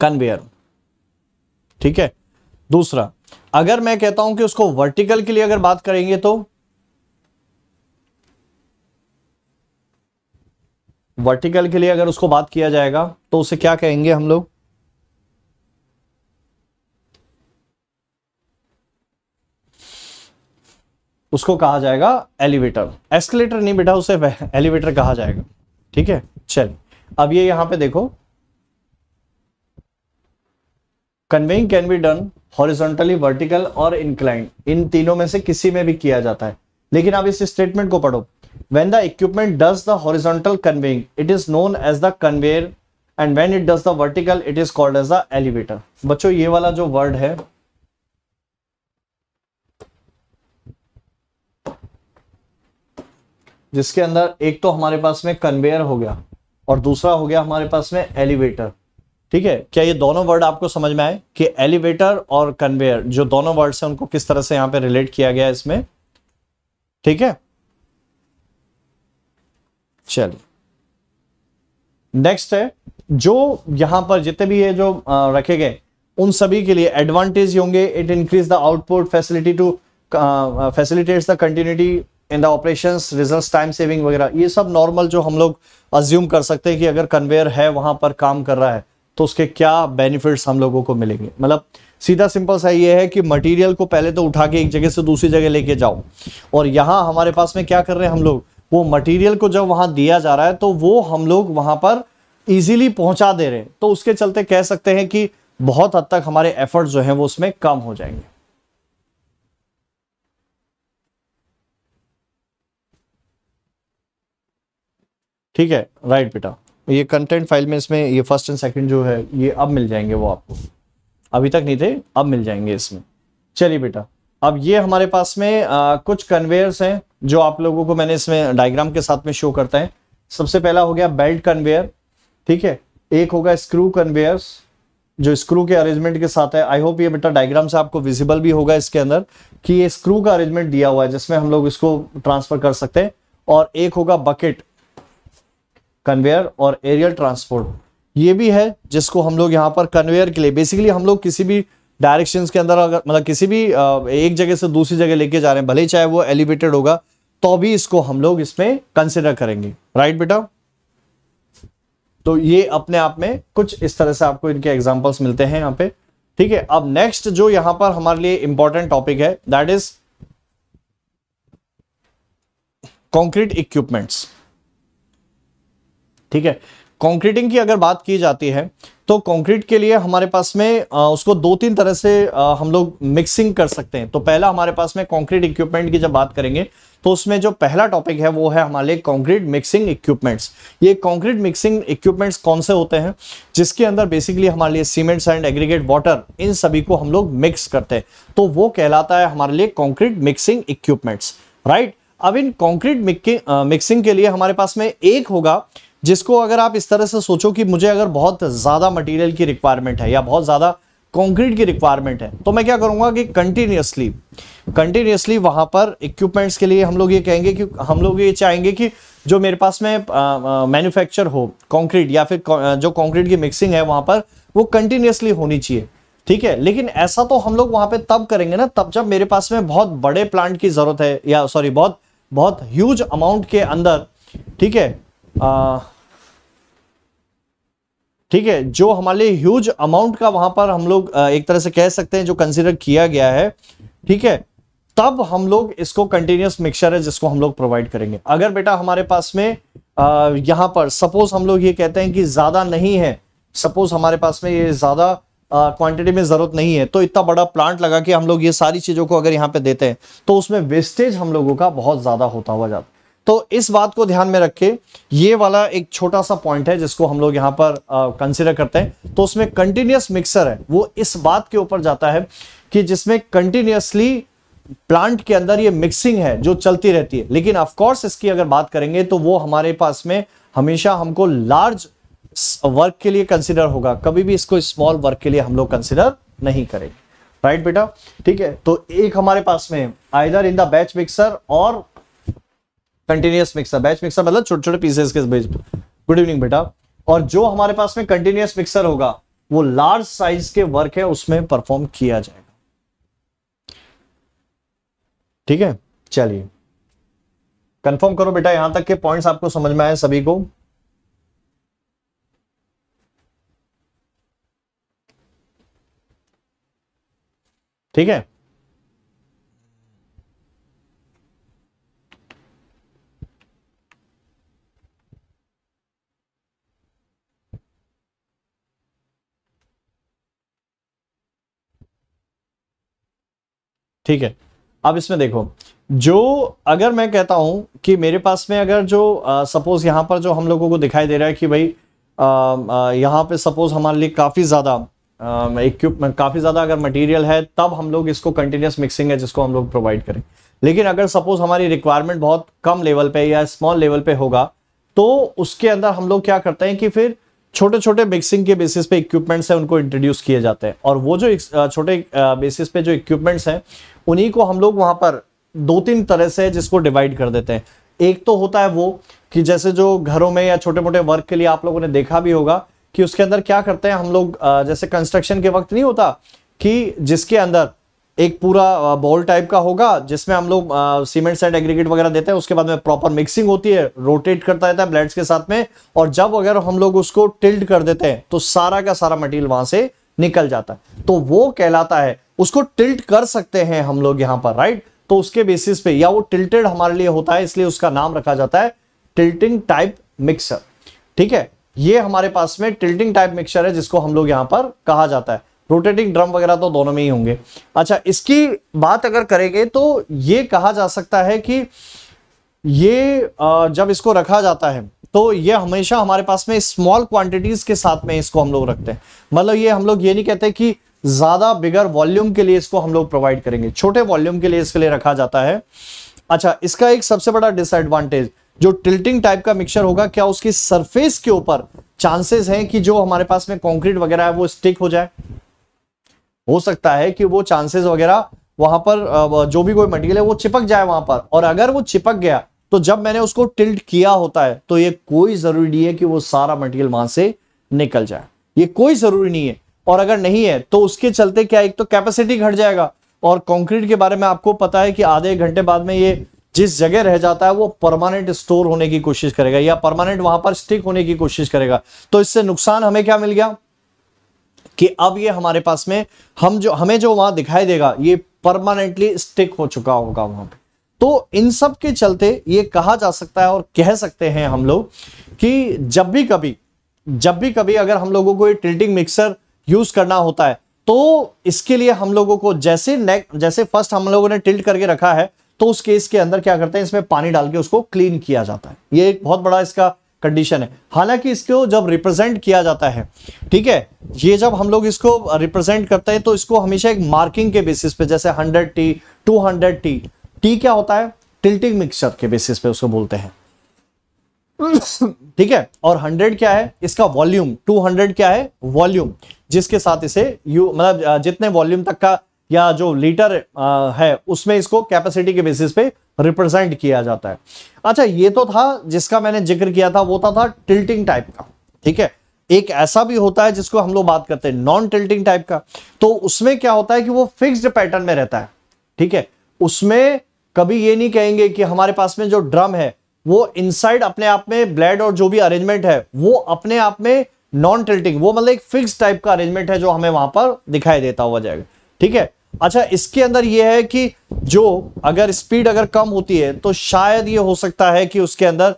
कन्वेयर ठीक है दूसरा अगर मैं कहता हूं कि उसको वर्टिकल के लिए अगर बात करेंगे तो वर्टिकल के लिए अगर उसको बात किया जाएगा तो उसे क्या कहेंगे हम लोग उसको कहा जाएगा एलिवेटर एस्केलेटर नहीं बेटा उसे एलिवेटर कहा जाएगा ठीक है चल अब ये यहां पे देखो conveying can be done horizontally vertical और इंक्लाइंड इन तीनों में से किसी में भी किया जाता है लेकिन आप इस स्टेटमेंट को पढ़ो when the equipment does the horizontal conveying it is known as the conveyor and when it does the vertical it is called as the elevator बच्चों ये वाला जो वर्ड है जिसके अंदर एक तो हमारे पास में कन्वेयर हो गया और दूसरा हो गया हमारे पास में एलिवेटर ठीक है क्या ये दोनों वर्ड आपको समझ में आए कि एलिवेटर और कन्वेयर जो दोनों वर्ड है उनको किस तरह से यहां पे रिलेट किया गया इसमें ठीक है चलिए नेक्स्ट है जो यहां पर जितने भी ये जो रखे गए उन सभी के लिए एडवांटेज होंगे it increase the output facility to facilitates the continuity in the operation result time saving वगैरह ये सब नॉर्मल जो हम लोग अज्यूम कर सकते हैं कि अगर कन्वेयर है वहां पर काम कर रहा है तो उसके क्या बेनिफिट्स हम लोगों को मिलेंगे मतलब सीधा सिंपल सा ये है कि मटेरियल को पहले तो उठा के एक जगह से दूसरी जगह लेके जाओ और यहाँ हमारे पास में क्या कर रहे हैं हम लोग वो मटेरियल को जब वहाँ दिया जा रहा है तो वो हम लोग वहाँ पर ईजिली पहुँचा दे रहे हैं तो उसके चलते कह सकते हैं कि बहुत हद तक हमारे एफर्ट जो हैं वो उसमें कम हो जाएंगे ठीक है राइट बेटा ये कंटेंट फाइल में इसमें ये फर्स्ट एंड सेकंड जो है ये अब मिल जाएंगे वो आपको अभी तक नहीं थे अब मिल जाएंगे इसमें चलिए बेटा अब ये हमारे पास में आ, कुछ कन्वेयर्स हैं जो आप लोगों को मैंने इसमें डायग्राम के साथ में शो करता है सबसे पहला हो गया बेल्ट कन्वेयर ठीक है एक होगा स्क्रू कन्वेयर्स जो स्क्रू के अरेंजमेंट के साथ है आई होप ये बेटा डायग्राम से आपको विजिबल भी होगा इसके अंदर कि ये स्क्रू का अरेंजमेंट दिया हुआ है जिसमें हम लोग इसको ट्रांसफर कर सकते हैं और एक होगा बकेट कन्वेयर और एरियल ट्रांसपोर्ट ये भी है जिसको हम लोग यहाँ पर कन्वेयर के लिए बेसिकली हम लोग किसी भी डायरेक्शंस के अंदर अगर मतलब किसी भी एक जगह से दूसरी जगह लेके जा रहे हैं भले चाहे वो एलिवेटेड होगा तो भी इसको हम लोग इसमें कंसिडर करेंगे राइट बेटा तो ये अपने आप में कुछ इस तरह से आपको इनके एग्जाम्पल्स मिलते हैं यहाँ पे ठीक है अब नेक्स्ट जो यहां पर हमारे लिए इंपॉर्टेंट टॉपिक है दैट इज कॉन्क्रीट इक्विपमेंट्स ठीक है कंक्रीटिंग की अगर बात की जाती है तो कंक्रीट के लिए हमारे पास में आ, उसको दो तीन तरह से आ, हम लोग मिक्सिंग कर सकते हैं तो पहला हमारे पास में कंक्रीट इक्विपमेंट की जब बात करेंगे तो उसमें जो पहला टॉपिक है वो है हमारे कंक्रीट मिक्सिंग इक्विपमेंट्स ये कंक्रीट मिक्सिंग इक्विपमेंट्स कौन से होते हैं जिसके अंदर बेसिकली हमारे लिए सीमेंट्स एंड एग्रीगेट वाटर इन सभी को हम लोग मिक्स करते हैं तो वो कहलाता है हमारे लिए कॉन्क्रीट मिक्सिंग इक्विपमेंट्स राइट अब इन कॉन्क्रीट मिक्सिंग के लिए हमारे पास में एक होगा जिसको अगर आप इस तरह से सोचो कि मुझे अगर बहुत ज़्यादा मटेरियल की रिक्वायरमेंट है या बहुत ज़्यादा कंक्रीट की रिक्वायरमेंट है तो मैं क्या करूँगा कि कंटिन्यूसली कंटिन्यूसली वहाँ पर इक्विपमेंट्स के लिए हम लोग ये कहेंगे कि हम लोग ये चाहेंगे कि जो मेरे पास में मैन्युफैक्चर हो कंक्रीट या फिर जो कंक्रीट की मिक्सिंग है वहाँ पर वो कंटिन्यूसली होनी चाहिए ठीक है लेकिन ऐसा तो हम लोग वहाँ पे तब करेंगे ना तब जब मेरे पास में बहुत बड़े प्लांट की ज़रूरत है या सॉरी बहुत बहुत ह्यूज अमाउंट के अंदर ठीक है ठीक है जो हमारे लिए ह्यूज अमाउंट का वहां पर हम लोग एक तरह से कह सकते हैं जो कंसिडर किया गया है ठीक है तब हम लोग इसको कंटिन्यूस मिक्सचर है जिसको हम लोग प्रोवाइड करेंगे अगर बेटा हमारे पास में यहाँ पर सपोज हम लोग ये कहते हैं कि ज्यादा नहीं है सपोज हमारे पास में ये ज्यादा क्वांटिटी में जरूरत नहीं है तो इतना बड़ा प्लांट लगा के हम लोग ये सारी चीजों को अगर यहाँ पे देते हैं तो उसमें वेस्टेज हम लोगों का बहुत ज्यादा होता हुआ जाता है तो इस बात को ध्यान में रखे ये वाला एक छोटा सा पॉइंट है जिसको हम लोग यहाँ पर कंसिडर करते हैं तो उसमें कंटिन्यूस मिक्सर है वो इस बात के ऊपर जाता है कि जिसमें कंटिन्यूसली प्लांट के अंदर ये मिक्सिंग है जो चलती रहती है लेकिन कोर्स इसकी अगर बात करेंगे तो वो हमारे पास में हमेशा हमको लार्ज वर्क के लिए कंसिडर होगा कभी भी इसको स्मॉल वर्क के लिए हम लोग कंसिडर नहीं करेंगे राइट right, बेटा ठीक है तो एक हमारे पास में either in the batch mixer और कंटिन्यूस मिक्सर बैच मिक्सर मतलब छोटे छोटे पीसेस के गुड इवनिंग बेटा और जो हमारे पास में कंटिन्यूस मिक्सर होगा वो लार्ज साइज के वर्क है उसमें परफॉर्म किया जाएगा ठीक है चलिए कंफर्म करो बेटा यहां तक के पॉइंट्स आपको समझ में आए सभी को ठीक है ठीक है अब इसमें देखो जो अगर मैं कहता हूं कि मेरे पास में अगर जो सपोज यहां पर जो हम लोगों को दिखाई दे रहा है कि भाई यहाँ पे सपोज हमारे लिए काफ़ी ज़्यादा इक्विपमेंट काफ़ी ज़्यादा अगर मटेरियल है तब हम लोग इसको कंटिन्यूस मिक्सिंग है जिसको हम लोग प्रोवाइड करें लेकिन अगर सपोज हमारी रिक्वायरमेंट बहुत कम लेवल पे या स्मॉल लेवल पे होगा तो उसके अंदर हम लोग क्या करते हैं कि फिर छोटे छोटे मिक्सिंग के बेसिस पे इक्विपमेंट्स हैं उनको इंट्रोड्यूस किए जाते हैं और वो जो छोटे बेसिस पे जो इक्विपमेंट्स हैं उन्हीं को हम लोग वहाँ पर दो तीन तरह से जिसको डिवाइड कर देते हैं एक तो होता है वो कि जैसे जो घरों में या छोटे मोटे वर्क के लिए आप लोगों ने देखा भी होगा कि उसके अंदर क्या करते हैं हम लोग जैसे कंस्ट्रक्शन के वक्त नहीं होता कि जिसके अंदर एक पूरा बॉल टाइप का होगा जिसमें हम लोग सीमेंट सेंड एग्रीगेट वगैरह देते हैं उसके बाद में प्रॉपर मिक्सिंग होती है रोटेट करता रहता है ब्लेड्स के साथ में और जब अगर हम लोग उसको टिल्ट कर देते हैं तो सारा का सारा मटेरियल वहां से निकल जाता है तो वो कहलाता है उसको टिल्ट कर सकते हैं हम लोग यहाँ पर राइट तो उसके बेसिस पे या वो टिल्टेड हमारे लिए होता है इसलिए उसका नाम रखा जाता है टिल्टिंग टाइप मिक्सर ठीक है ये हमारे पास में टिल्टिंग टाइप मिक्सर है जिसको हम लोग यहाँ पर कहा जाता है रोटेटिंग ड्रम वगैरह तो दोनों में ही होंगे अच्छा इसकी बात अगर करेंगे तो ये कहा जा सकता है कि ये जब इसको रखा जाता है तो ये हमेशा हमारे पास में स्मॉल क्वांटिटीज के साथ में इसको हम लोग रखते हैं मतलब ये हम लोग ये नहीं कहते कि ज्यादा बिगर वॉल्यूम के लिए इसको हम लोग प्रोवाइड करेंगे छोटे वॉल्यूम के लिए इसके लिए रखा जाता है अच्छा इसका एक सबसे बड़ा डिसएडवांटेज जो टिल्टिंग टाइप का मिक्सर होगा क्या उसकी सरफेस के ऊपर चांसेस हैं कि जो हमारे पास में कंक्रीट वगैरह है वो स्टिक हो जाए हो सकता है कि वो चांसेस वगैरह वहां पर जो भी कोई मटेरियल है वो चिपक जाए वहां पर और अगर वो चिपक गया तो जब मैंने उसको टिल्ट किया होता है तो ये कोई जरूरी नहीं है कि वो सारा मटेरियल वहां से निकल जाए ये कोई जरूरी नहीं है और अगर नहीं है तो उसके चलते क्या एक तो कैपेसिटी घट जाएगा और कंक्रीट के बारे में आपको पता है कि आधे घंटे बाद में ये जिस जगह रह जाता है वो परमानेंट स्टोर होने की कोशिश करेगा या परमानेंट वहां पर स्टिक होने की कोशिश करेगा तो इससे नुकसान हमें क्या मिल गया कि अब ये हमारे पास में हम जो हमें जो वहां दिखाई देगा ये परमानेंटली स्टिक हो चुका होगा वहां पे तो इन सब के चलते ये कहा जा सकता है और कह सकते हैं हम लोग कि जब भी कभी जब भी कभी अगर हम लोगों को ये टिल्टिंग मिक्सर यूज करना होता है तो इसके लिए हम लोगों को जैसे नेक जैसे फर्स्ट हम लोगों ने टिल्ट करके रखा है तो उस केस के अंदर क्या करते हैं इसमें पानी डाल के उसको क्लीन किया जाता है ये एक बहुत बड़ा इसका कंडीशन है हालांकि इसको जब रिप्रेजेंट किया जाता है ठीक है ये जब हम लोग इसको रिप्रेजेंट करते हैं तो इसको हमेशा एक मार्किंग के बेसिस पे जैसे 100 टी 200 टी टी क्या होता है टिल्टिंग मिक्सचर के बेसिस पे उसको बोलते हैं ठीक है और 100 क्या है इसका वॉल्यूम 200 क्या है वॉल्यूम जिसके साथ इसे यू मतलब जितने वॉल्यूम तक का या जो लीटर है उसमें इसको कैपेसिटी के बेसिस पे रिप्रेजेंट किया जाता है अच्छा ये तो था जिसका मैंने जिक्र किया था वो था, था टिल्टिंग टाइप का ठीक है एक ऐसा भी होता है जिसको हम लोग बात करते हैं नॉन टिल्टिंग टाइप का तो उसमें क्या होता है कि वो फिक्स्ड पैटर्न में रहता है ठीक है उसमें कभी ये नहीं कहेंगे कि हमारे पास में जो ड्रम है वो इनसाइड अपने आप में ब्लेड और जो भी अरेंजमेंट है वो अपने आप में नॉन टिल्टिंग वो मतलब एक फिक्स टाइप का अरेंजमेंट है जो हमें वहां पर दिखाई देता हुआ जाएगा ठीक है अच्छा इसके अंदर यह है कि जो अगर स्पीड अगर कम होती है तो शायद ये हो सकता है कि उसके अंदर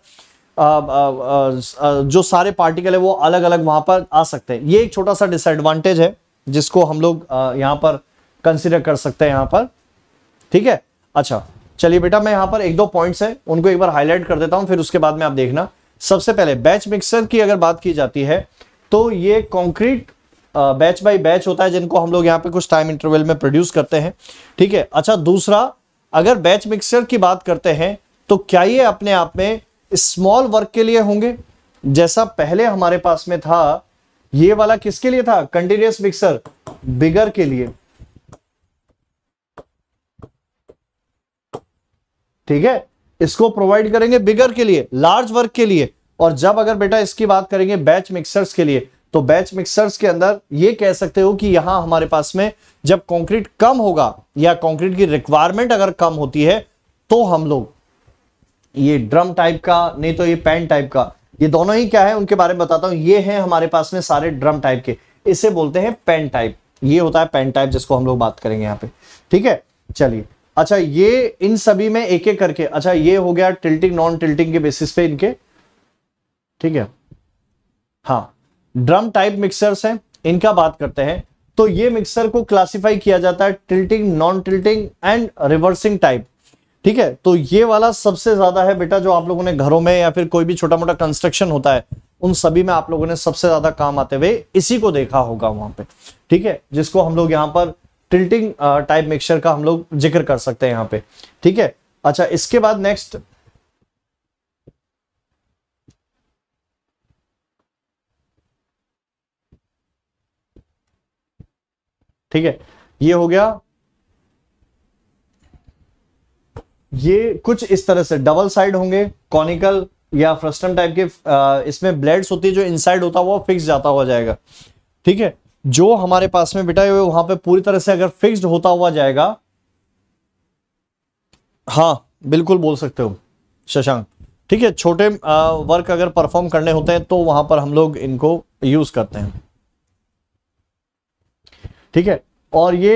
आ, आ, आ, जो सारे पार्टिकल है वो अलग अलग वहां पर आ सकते हैं ये एक छोटा सा डिसएडवांटेज है जिसको हम लोग यहाँ पर कंसिडर कर सकते हैं यहाँ पर ठीक है अच्छा चलिए बेटा मैं यहाँ पर एक दो पॉइंट्स हैं उनको एक बार हाईलाइट कर देता हूँ फिर उसके बाद में आप देखना सबसे पहले बैच मिक्सर की अगर बात की जाती है तो ये कॉन्क्रीट बैच बाई बैच होता है जिनको हम लोग यहाँ पे कुछ टाइम इंटरवल में प्रोड्यूस करते हैं ठीक है अच्छा दूसरा अगर बैच मिक्सचर की बात करते हैं तो क्या ये अपने आप में स्मॉल वर्क के लिए होंगे जैसा पहले हमारे पास में था ये वाला किसके लिए था कंटिन्यूस मिक्सर बिगर के लिए ठीक है इसको प्रोवाइड करेंगे बिगर के लिए लार्ज वर्क के लिए और जब अगर बेटा इसकी बात करेंगे बैच मिक्सर्स के लिए तो बैच मिक्सर्स के अंदर ये कह सकते हो कि यहां हमारे पास में जब कंक्रीट कम होगा या कंक्रीट की रिक्वायरमेंट अगर कम होती है तो हम लोग ये ड्रम टाइप का नहीं तो ये पैन टाइप का ये दोनों ही क्या है उनके बारे में बताता हूं ये है हमारे पास में सारे ड्रम टाइप के इसे बोलते हैं पेन टाइप ये होता है पेन टाइप जिसको हम लोग बात करेंगे यहाँ पे ठीक है चलिए अच्छा ये इन सभी में एक एक करके अच्छा ये हो गया टिल्टिंग नॉन टिल्टिंग के बेसिस पे इनके ठीक है हाँ ड्रम टाइप मिक्सर्स हैं इनका बात करते हैं तो ये मिक्सर को क्लासिफाई किया जाता है tilting non tilting and reversing type ठीक है तो ये वाला सबसे ज्यादा है बेटा जो आप लोगों ने घरों में या फिर कोई भी छोटा मोटा कंस्ट्रक्शन होता है उन सभी में आप लोगों ने सबसे ज्यादा काम आते हुए इसी को देखा होगा वहां पे ठीक है जिसको हम लोग यहाँ पर टिल्टिंग टाइप मिक्सचर का हम लोग जिक्र कर सकते हैं यहाँ पे ठीक है अच्छा इसके बाद नेक्स्ट ठीक है ये हो गया ये कुछ इस तरह से डबल साइड होंगे कॉनिकल या फ्रस्टम टाइप के इसमें ब्लेड्स होती है जो इनसाइड होता हुआ फिक्स जाता हुआ जाएगा ठीक है जो हमारे पास में बेटा हुए वहां पे पूरी तरह से अगर फिक्स्ड होता हुआ जाएगा हाँ बिल्कुल बोल सकते हो शशांक ठीक है छोटे वर्क अगर परफॉर्म करने होते हैं तो वहां पर हम लोग इनको यूज करते हैं ठीक है और ये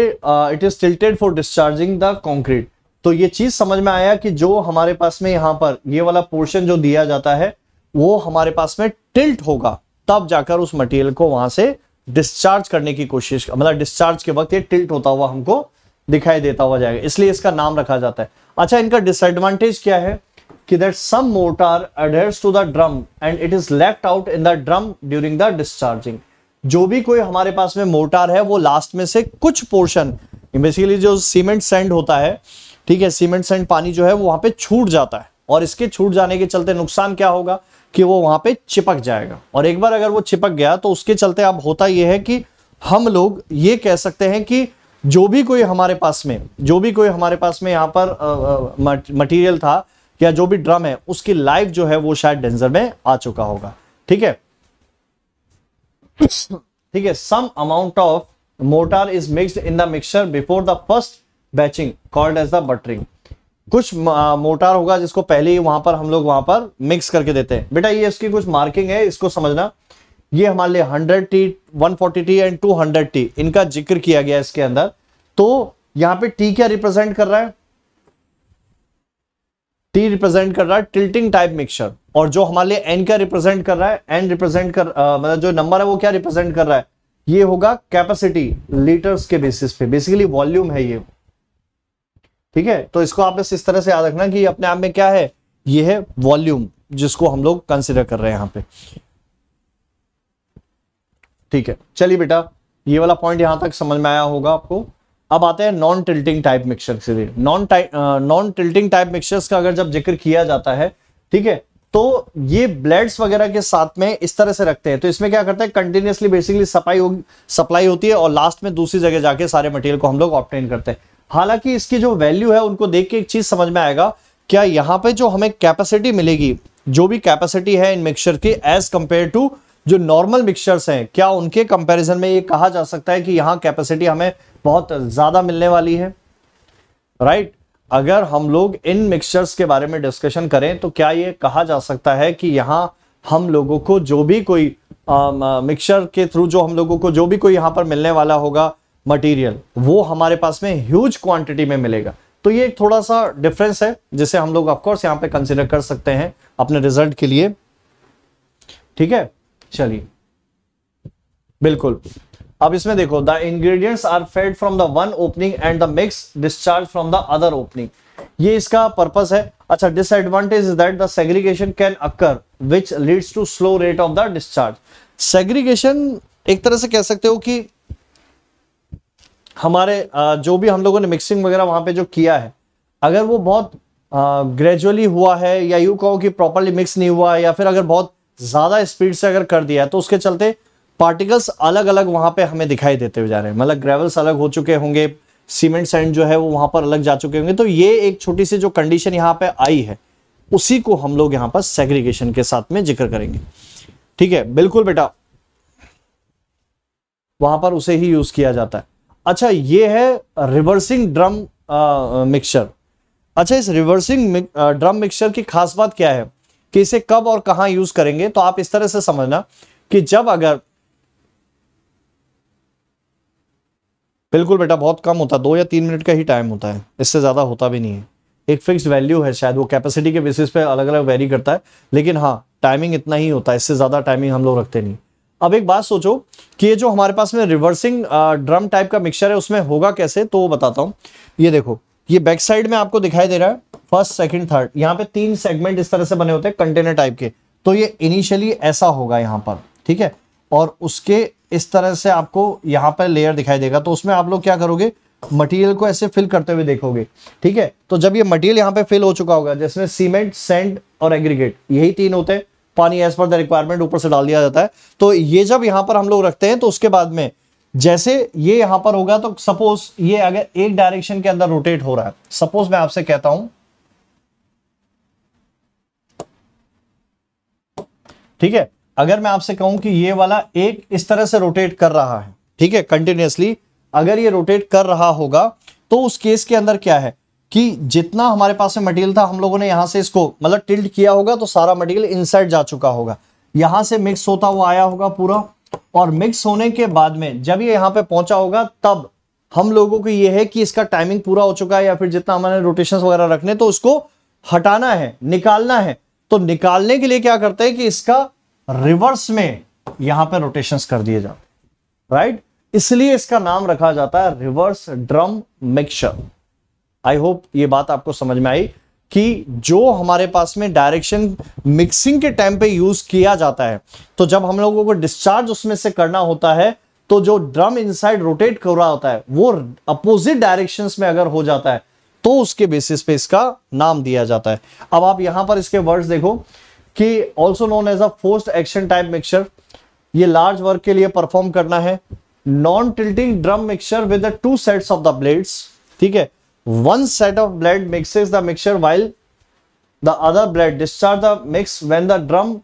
it is tilted for discharging the concrete तो ये चीज समझ में आया कि जो हमारे पास में यहां पर ये वाला पोर्शन जो दिया जाता है वो हमारे पास में टिल्ट होगा तब जाकर उस मटेरियल को वहां से डिस्चार्ज करने की कोशिश मतलब डिस्चार्ज के वक्त ये टिल्ट होता हुआ हमको दिखाई देता हुआ जाएगा इसलिए इसका नाम रखा जाता है अच्छा इनका डिसएडवांटेज क्या है कि that some mortar adheres to the drum and it is left out in the drum during the discharging जो भी कोई हमारे पास में मोर्टार है वो लास्ट में से कुछ पोर्शन बेसिकली जो सीमेंट सेंड होता है ठीक है सीमेंट सेंड पानी जो है वो वहां पे छूट जाता है और इसके छूट जाने के चलते नुकसान क्या होगा कि वो वहां पे चिपक जाएगा और एक बार अगर वो चिपक गया तो उसके चलते अब होता यह है कि हम लोग ये कह सकते हैं कि जो भी कोई हमारे पास में जो भी कोई हमारे पास में यहाँ पर मटीरियल था या जो भी ड्रम है उसकी लाइफ जो है वो शायद डेंजर में आ चुका होगा ठीक है ठीक है some amount of mortar is mixed in the mixture before the first batching called as the buttering कुछ मोटार होगा जिसको पहले ही वहां पर हम लोग वहां पर मिक्स करके देते हैं बेटा ये इसकी कुछ मार्किंग है इसको समझना ये हमारे लिए 100 टी 140 टी एंड 200 टी इनका जिक्र किया गया इसके अंदर तो यहाँ पे टी क्या रिप्रेजेंट कर रहा है टी रिप्रेजेंट कर रहा है टिल्टिंग टाइप मिक्सर और जो हमारे लिए एन क्या रिप्रेजेंट कर रहा है एन रिप्रेजेंट कर मतलब जो नंबर है वो क्या रिप्रेजेंट कर रहा है ये होगा कैपेसिटी लीटर्स के बेसिस पे बेसिकली वॉल्यूम है ये ठीक है तो इसको आप इस तरह से याद रखना कि अपने आप में क्या है ये है वॉल्यूम जिसको हम लोग कंसिडर कर रहे हैं यहां पे ठीक है चलिए बेटा ये वाला पॉइंट यहां तक समझ में आया होगा आपको अब आते हैं नॉन टिल्टिंग टाइप मिक्सर से non type non tilting type mixers का अगर जब जिक्र किया जाता है ठीक है तो ये ब्लेड्स वगैरह के साथ में इस तरह से रखते हैं तो इसमें क्या करते हैं कंटिन्यूसली बेसिकली सप्लाई सप्लाई होती है और लास्ट में दूसरी जगह जाके सारे मटेरियल को हम लोग ऑप्टेन करते हैं हालांकि इसकी जो वैल्यू है उनको देख के एक चीज समझ में आएगा क्या यहाँ पे जो हमें कैपेसिटी मिलेगी जो भी कैपेसिटी है इन मिक्सचर की एज कंपेयर टू जो नॉर्मल मिक्सचर्स हैं क्या उनके कंपैरिजन में ये कहा जा सकता है कि यहाँ कैपेसिटी हमें बहुत ज़्यादा मिलने वाली है राइट अगर हम लोग इन मिक्सचर्स के बारे में डिस्कशन करें तो क्या ये कहा जा सकता है कि यहाँ हम लोगों को जो भी कोई मिक्सचर um, uh, के थ्रू जो हम लोगों को जो भी कोई यहाँ पर मिलने वाला होगा मटेरियल वो हमारे पास में ह्यूज क्वांटिटी में मिलेगा तो ये एक थोड़ा सा डिफरेंस है जिसे हम लोग ऑफकोर्स यहाँ पे कंसिडर कर सकते हैं अपने रिजल्ट के लिए ठीक है चलिए बिल्कुल अब इसमें देखो the ingredients are fed from the one opening and the mix discharge from the other opening ये इसका पर्पस है अच्छा disadvantage is that the segregation can occur which leads to slow rate of the discharge segregation एक तरह से कह सकते हो कि हमारे जो भी हम लोगों ने मिक्सिंग वगैरह वहां पे जो किया है अगर वो बहुत ग्रेजुअली हुआ है या यू कहो कि प्रॉपरली मिक्स नहीं हुआ है या फिर अगर बहुत ज्यादा स्पीड से अगर कर दिया है तो उसके चलते पार्टिकल्स अलग अलग वहां पे हमें दिखाई देते हुए जा रहे हैं मतलब ग्रेवल्स अलग हो चुके होंगे सीमेंट सैंड जो है वो वहां पर अलग जा चुके होंगे तो ये एक छोटी सी जो कंडीशन यहाँ पे आई है उसी को हम लोग यहाँ पर सेग्रीगेशन के साथ में जिक्र करेंगे ठीक है बिल्कुल बेटा वहां पर उसे ही यूज किया जाता है अच्छा ये है रिवर्सिंग ड्रम मिक्सचर अच्छा इस reversing mix, ah, drum mixture की खास बात क्या है कि इसे कब और कहा यूज करेंगे तो आप इस तरह से समझना कि जब अगर बिल्कुल बेटा बहुत कम होता है दो या तीन मिनट का ही टाइम होता है इससे ज़्यादा होता भी नहीं है एक फिक्स वैल्यू है शायद वो कैपेसिटी के बेसिस पे अलग अलग वेरी करता है लेकिन हाँ टाइमिंग इतना ही होता है इससे ज़्यादा टाइमिंग हम लोग रखते नहीं अब एक बात सोचो कि ये जो हमारे पास में रिवर्सिंग ड्रम टाइप का मिक्सचर है उसमें होगा कैसे तो वो बताता हूँ ये देखो ये बैक साइड में आपको दिखाई दे रहा है फर्स्ट सेकेंड थर्ड यहाँ पे तीन सेगमेंट इस तरह से बने होते हैं कंटेनर टाइप के तो ये इनिशियली ऐसा होगा यहाँ पर ठीक है और उसके इस तरह से आपको यहाँ पर लेयर दिखाई देगा तो उसमें आप लोग क्या करोगे मटेरियल को ऐसे फिल करते हुए देखोगे ठीक है तो जब ये मटेरियल यहाँ पे फिल हो चुका होगा जैसे सीमेंट सेंड और एग्रीगेट यही तीन होते हैं पानी एज पर द रिक्वायरमेंट ऊपर से डाल दिया जाता है तो ये जब यहाँ पर हम लोग रखते हैं तो उसके बाद में जैसे ये यहाँ पर होगा तो सपोज ये अगर एक डायरेक्शन के अंदर रोटेट हो रहा है सपोज मैं आपसे कहता हूं ठीक है अगर मैं आपसे कहूं कि ये वाला एक इस तरह से रोटेट कर रहा है ठीक है कंटिन्यूसली अगर ये रोटेट कर रहा होगा तो उस केस के अंदर क्या है कि जितना हमारे पास में मटेरियल था हम लोगों ने यहां से इसको मतलब टिल्ट किया होगा तो सारा मटेरियल इनसाइड जा चुका होगा यहां से मिक्स होता हुआ आया होगा पूरा और मिक्स होने के बाद में जब ये यहां पे पहुंचा होगा तब हम लोगों को ये है कि इसका टाइमिंग पूरा हो चुका है या फिर जितना हमारे रोटेशन वगैरह रखने तो उसको हटाना है निकालना है तो निकालने के लिए क्या करते हैं कि इसका रिवर्स में यहां पर रोटेशंस कर दिए जाते राइट इसलिए इसका नाम रखा जाता है reverse drum mixture I hope ये बात आपको समझ में आई कि जो हमारे पास में डायरेक्शन मिक्सिंग के टाइम पे यूज किया जाता है तो जब हम लोगों को डिस्चार्ज उसमें से करना होता है तो जो ड्रम इनसाइड रोटेट कर रहा होता है वो अपोजिट डायरेक्शंस में अगर हो जाता है तो उसके बेसिस पे इसका नाम दिया जाता है अब आप यहां पर इसके वर्ड्स देखो कि also known as a forced action type mixture ये लार्ज वर्क के लिए परफॉर्म करना है non tilting drum mixture with two sets of the blades ठीक है one set of blade mixes the mixture while the other blade discharge the mix when the drum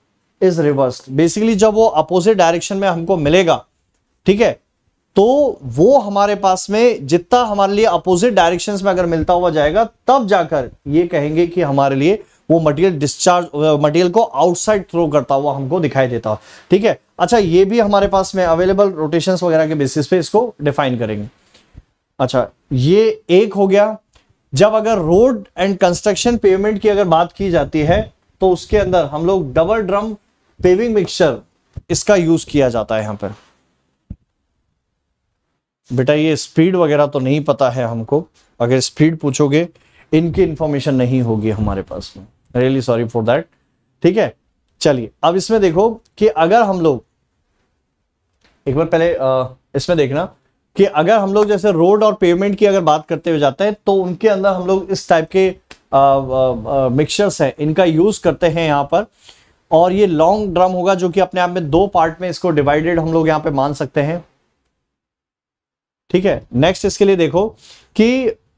is reverse basically जब वो opposite direction में हमको मिलेगा ठीक है तो वो हमारे पास में जितना हमारे लिए अपोजिट डायरेक्शंस में अगर मिलता हुआ जाएगा तब जाकर ये कहेंगे कि हमारे लिए वो मटेरियल डिस्चार्ज मटेरियल को आउटसाइड थ्रो करता हुआ हमको दिखाई देता हो ठीक है अच्छा ये भी हमारे पास में अवेलेबल रोटेशन वगैरह के बेसिस पे इसको डिफाइन करेंगे अच्छा ये एक हो गया जब अगर रोड एंड कंस्ट्रक्शन पेमेंट की अगर बात की जाती है तो उसके अंदर हम लोग डबल ड्रम पेविंग मिक्सचर इसका यूज किया जाता है यहां पर बेटा ये स्पीड वगैरह तो नहीं पता है हमको अगर स्पीड पूछोगे इनकी इंफॉर्मेशन नहीं होगी हमारे पास में रियली सॉरी फॉर दैट ठीक है चलिए अब इसमें देखो कि अगर हम लोग एक बार पहले इसमें देखना कि अगर हम लोग जैसे रोड और पेमेंट की अगर बात करते हुए जाते हैं तो उनके अंदर हम लोग इस टाइप के मिक्सचर्स हैं इनका यूज करते हैं यहाँ पर और ये लॉन्ग ड्रम होगा जो कि अपने आप में दो पार्ट में इसको डिवाइडेड हम लोग यहाँ पे मान सकते हैं ठीक है नेक्स्ट इसके लिए देखो कि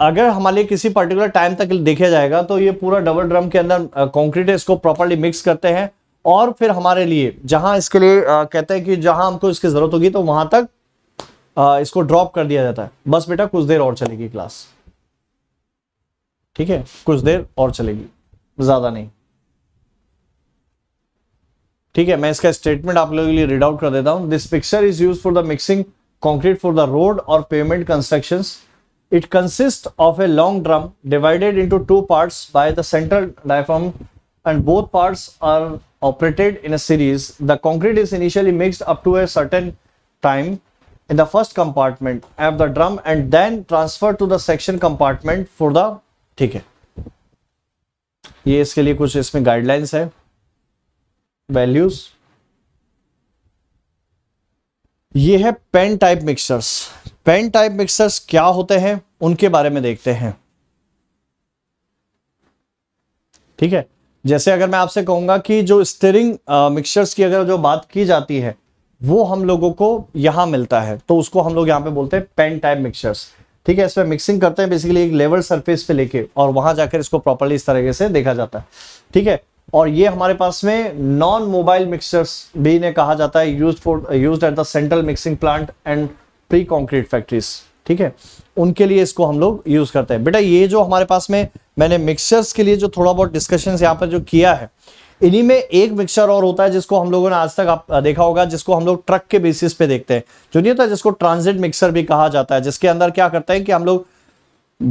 अगर हमारे किसी पर्टिकुलर टाइम तक देखा जाएगा तो ये पूरा डबल ड्रम के अंदर कॉन्क्रीट है इसको प्रॉपरली मिक्स करते हैं और फिर हमारे लिए जहां इसके लिए आ, कहते हैं कि जहां हमको इसकी जरूरत होगी तो वहां तक आ, इसको ड्रॉप कर दिया जाता है बस बेटा कुछ देर और चलेगी क्लास ठीक है कुछ देर और चलेगी ज्यादा नहीं ठीक है मैं इसका स्टेटमेंट आप लोगों के लिए रीड आउट कर देता हूं this picture is use for the mixing concrete for the road और pavement construction It consists of a long drum divided into two parts by the central diaphragm and both parts are operated in a series. The concrete is initially mixed up to a certain time in the first compartment of the drum and then transferred to the section compartment for the ठीक है ये इसके लिए कुछ इसमें guidelines है values ये है pan type mixtures pan type mixers क्या होते हैं उनके बारे में देखते हैं ठीक है जैसे अगर मैं आपसे कहूंगा कि जो स्टेरिंग मिक्सचर्स की अगर जो बात की जाती है वो हम लोगों को यहां मिलता है तो उसको हम लोग यहाँ पे बोलते हैं पेन टाइप मिक्सचर्स ठीक है इसमें मिक्सिंग करते हैं बेसिकली एक लेवल सरफेस पे लेके और वहां जाकर इसको प्रॉपरली इस तरीके से देखा जाता है ठीक है और ये हमारे पास में नॉन मोबाइल मिक्सचर्स भी इन्हें कहा जाता है use for use at the central mixing plant and pre concrete factories ठीक है उनके लिए इसको हम लोग यूज करते हैं बेटा ये जो हमारे पास में मैंने मिक्सचर्स के लिए जो थोड़ा बहुत डिस्कशन यहाँ पर जो किया है इन्हीं में एक मिक्सचर और होता है जिसको हम लोगों ने आज तक आप देखा होगा जिसको हम लोग ट्रक के बेसिस पे देखते हैं जो नहीं होता जिसको ट्रांजिट मिक्सर भी कहा जाता है जिसके अंदर क्या करते हैं कि हम लोग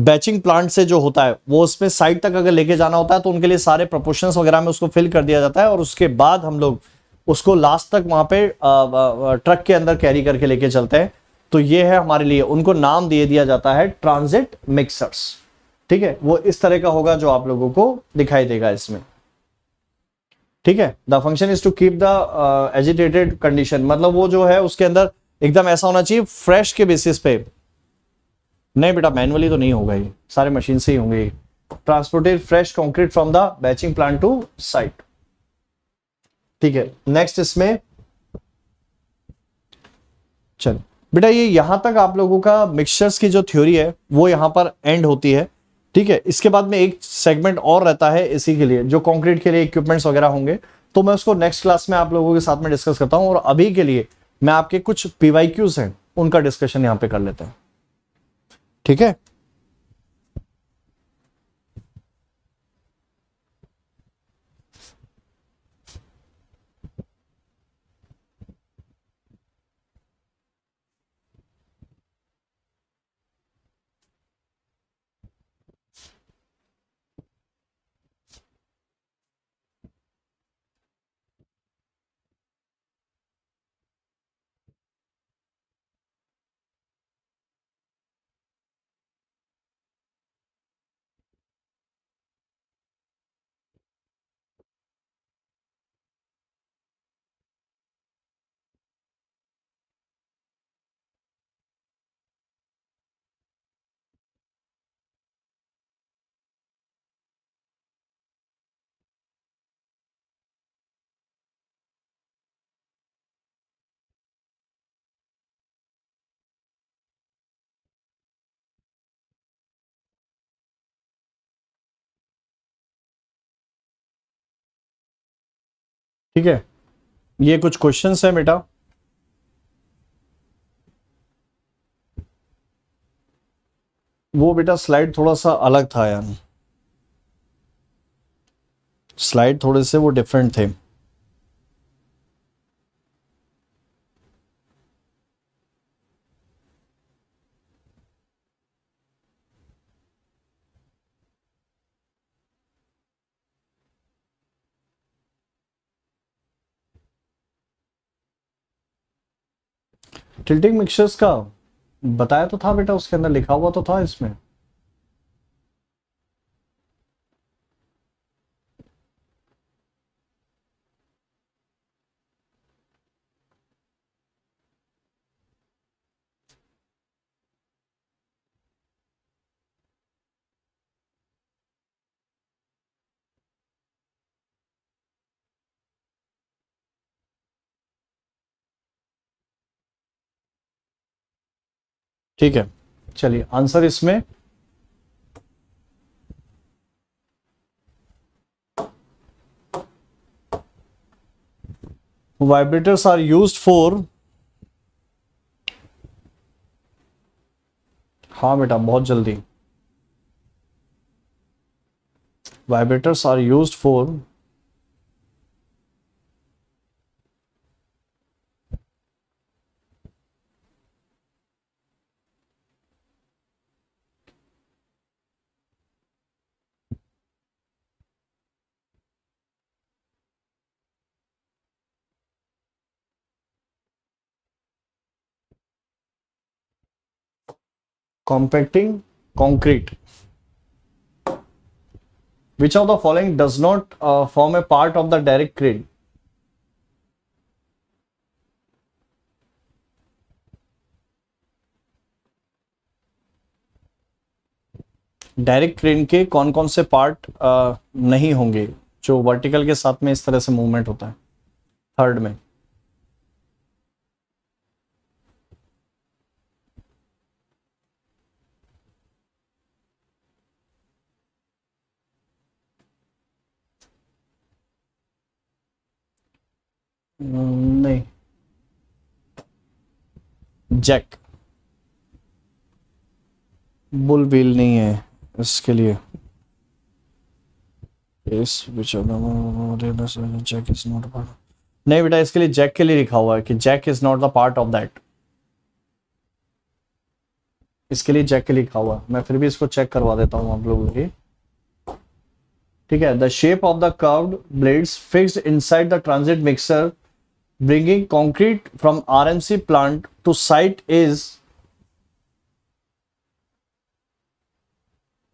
बैचिंग प्लांट से जो होता है वो उसमें साइड तक अगर लेके जाना होता है तो उनके लिए सारे प्रपोशन वगैरह में उसको फिल कर दिया जाता है और उसके बाद हम लोग उसको लास्ट तक वहां पे ट्रक के अंदर कैरी करके लेके चलते हैं तो ये है हमारे लिए उनको नाम दे दिया जाता है ट्रांजिट मिक्सर्स ठीक है वो इस तरह का होगा जो आप लोगों को दिखाई देगा इसमें ठीक है the function is to keep the agitated condition मतलब वो जो है उसके अंदर एकदम ऐसा होना चाहिए फ्रेश के बेसिस पे नहीं बेटा मैनुअली तो नहीं होगा ये सारे मशीन से ही होंगे transported fresh concrete from the batching plant to site ठीक है नेक्स्ट इसमें चलो बेटा ये यहाँ तक आप लोगों का मिक्सचर्स की जो थ्योरी है वो यहाँ पर एंड होती है ठीक है इसके बाद में एक सेगमेंट और रहता है इसी के लिए जो कंक्रीट के लिए इक्विपमेंट्स वगैरह होंगे तो मैं उसको नेक्स्ट क्लास में आप लोगों के साथ में डिस्कस करता हूँ और अभी के लिए मैं आपके कुछ पीवाई हैं उनका डिस्कशन यहाँ पे कर लेते हैं ठीक है ठीक है ये कुछ क्वेश्चंस हैं बेटा वो बेटा स्लाइड थोड़ा सा अलग था यानी स्लाइड थोड़े से वो डिफरेंट थे टिल्टिंग मिक्सचर्स का बताया तो था बेटा उसके अंदर लिखा हुआ तो था इसमें ठीक है चलिए आंसर इसमें वाइब्रेटर्स आर यूज फॉर हाँ बेटा बहुत जल्दी vibrators are use for compacting concrete which of the following does not uh, form a part of the direct grade direct crane के कौन कौन से पार्ट आ, नहीं होंगे जो वर्टिकल के साथ में इस तरह से मूवमेंट होता है थर्ड में नहीं जैक बुल बिल नहीं है इसके लिए इस जैक इज नॉट पार्ट नहीं बेटा इसके लिए जैक के लिए लिखा हुआ है कि jack is not the part of that इसके लिए जैक के लिए लिखा हुआ है मैं फिर भी इसको चेक करवा देता हूँ आप लोगों की ठीक है the shape of the blade blades fixed inside the transit mixer bringing concrete from RMC plant to site is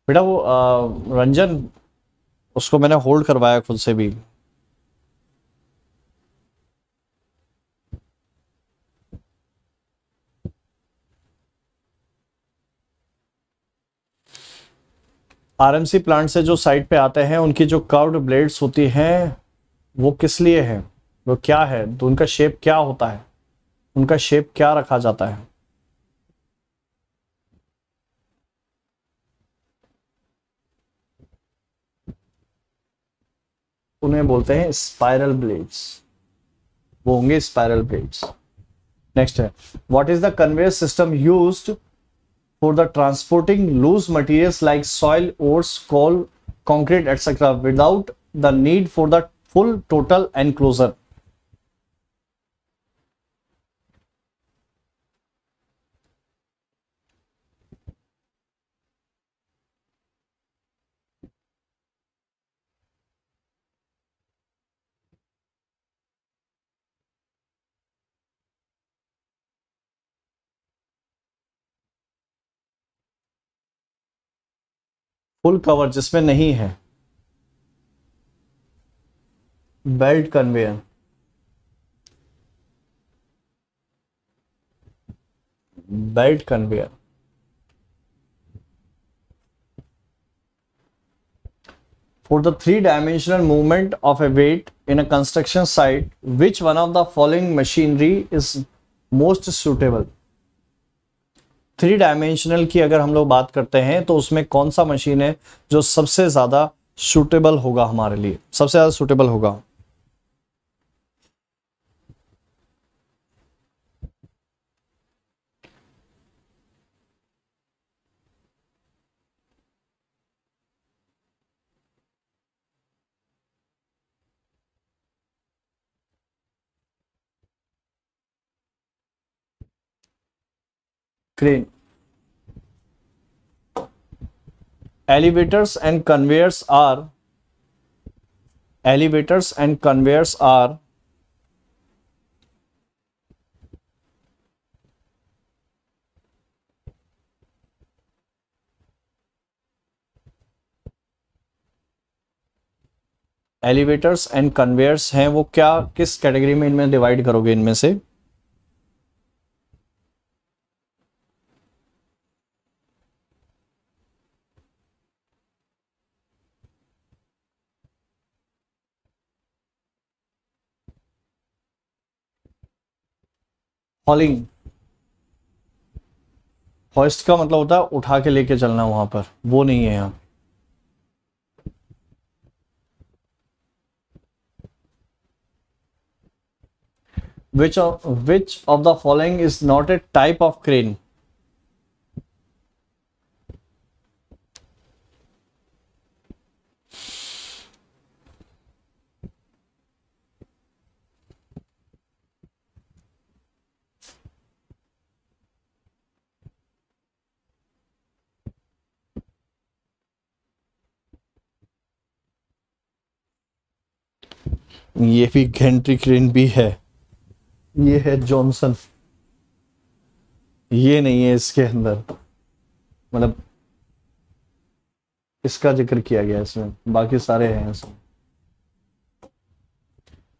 बेटा वो आ, रंजन उसको मैंने होल्ड करवाया खुद से भी आरएमसी प्लांट से जो साइट पे आते हैं उनकी जो कर्व्ड ब्लेड्स होती हैं वो किस लिए हैं वो क्या है तो उनका शेप क्या होता है उनका शेप क्या रखा जाता है उन्हें बोलते हैं स्पाइरल ब्लेड्स वो होंगे स्पाइरल ब्लेड्स नेक्स्ट है what is the conveyor system used for the transporting loose materials like soil ores coal concrete etcetera without the need for the full total enclosure full cover जिसमें नहीं है belt conveyor belt conveyor for the three dimensional movement of a weight in a construction site which one of the following machinery is most suitable three dimensional की अगर हम लोग बात करते हैं तो उसमें कौन सा मशीन है जो सबसे ज़्यादा सूटेबल होगा हमारे लिए सबसे ज़्यादा सूटेबल होगा crane elevators and conveyors are elevators and conveyors are elevators and conveyors हैं वो क्या किस कैटेगरी में इनमें डिवाइड करोगे इनमें से हॉलिंग हॉइस्ट का मतलब होता है उठा के लेके चलना वहां पर वो नहीं है यहां which of which of the following is not a type of crane ये भी घंट्री क्रेन भी है ये है जॉनसन ये नहीं है इसके अंदर मतलब इसका जिक्र किया गया इसमें बाकी सारे हैं इसमें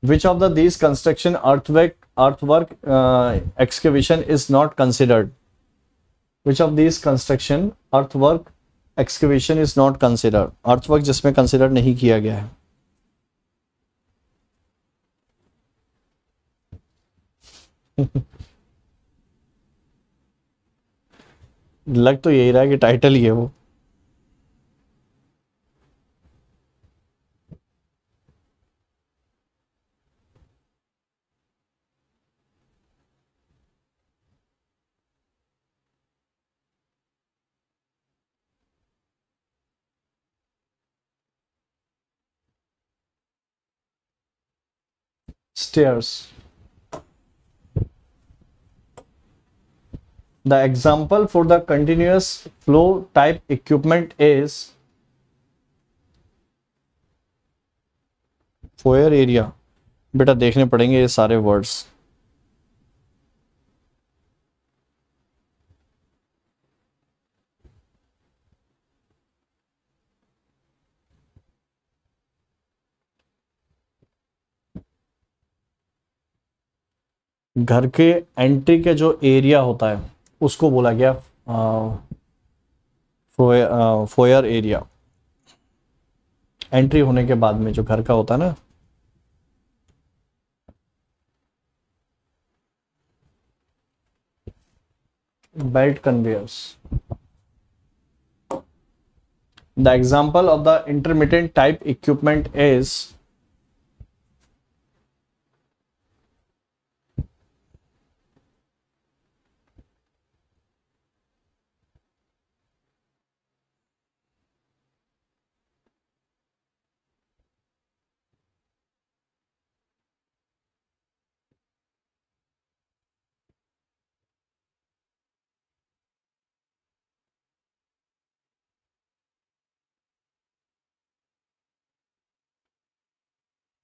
which of the these construction earthwork earthwork excavation is not considered which of these construction earthwork excavation is not considered earthwork जिसमें कंसिडर नहीं किया गया है लग तो यही रहा है कि टाइटल ही है वो stairs the example for the continuous flow type equipment is फोयर एरिया बेटा देखने पड़ेंगे ये सारे वर्ड्स घर के एंट्री के जो एरिया होता है उसको बोला गया फोयर एरिया एंट्री होने के बाद में जो घर का होता ना belt conveyors the example of the intermediate type equipment is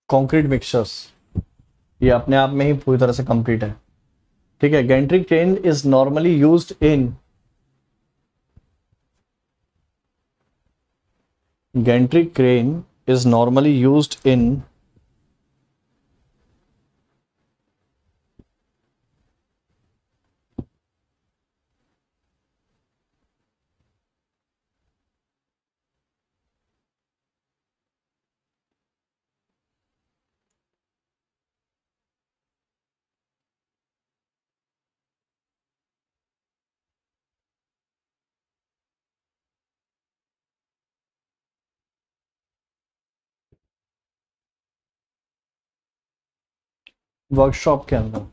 concrete mixtures ये अपने आप में ही पूरी तरह से कंप्लीट है ठीक है gantry chain is normally use in gantry crane is normally use in workshop के अंदर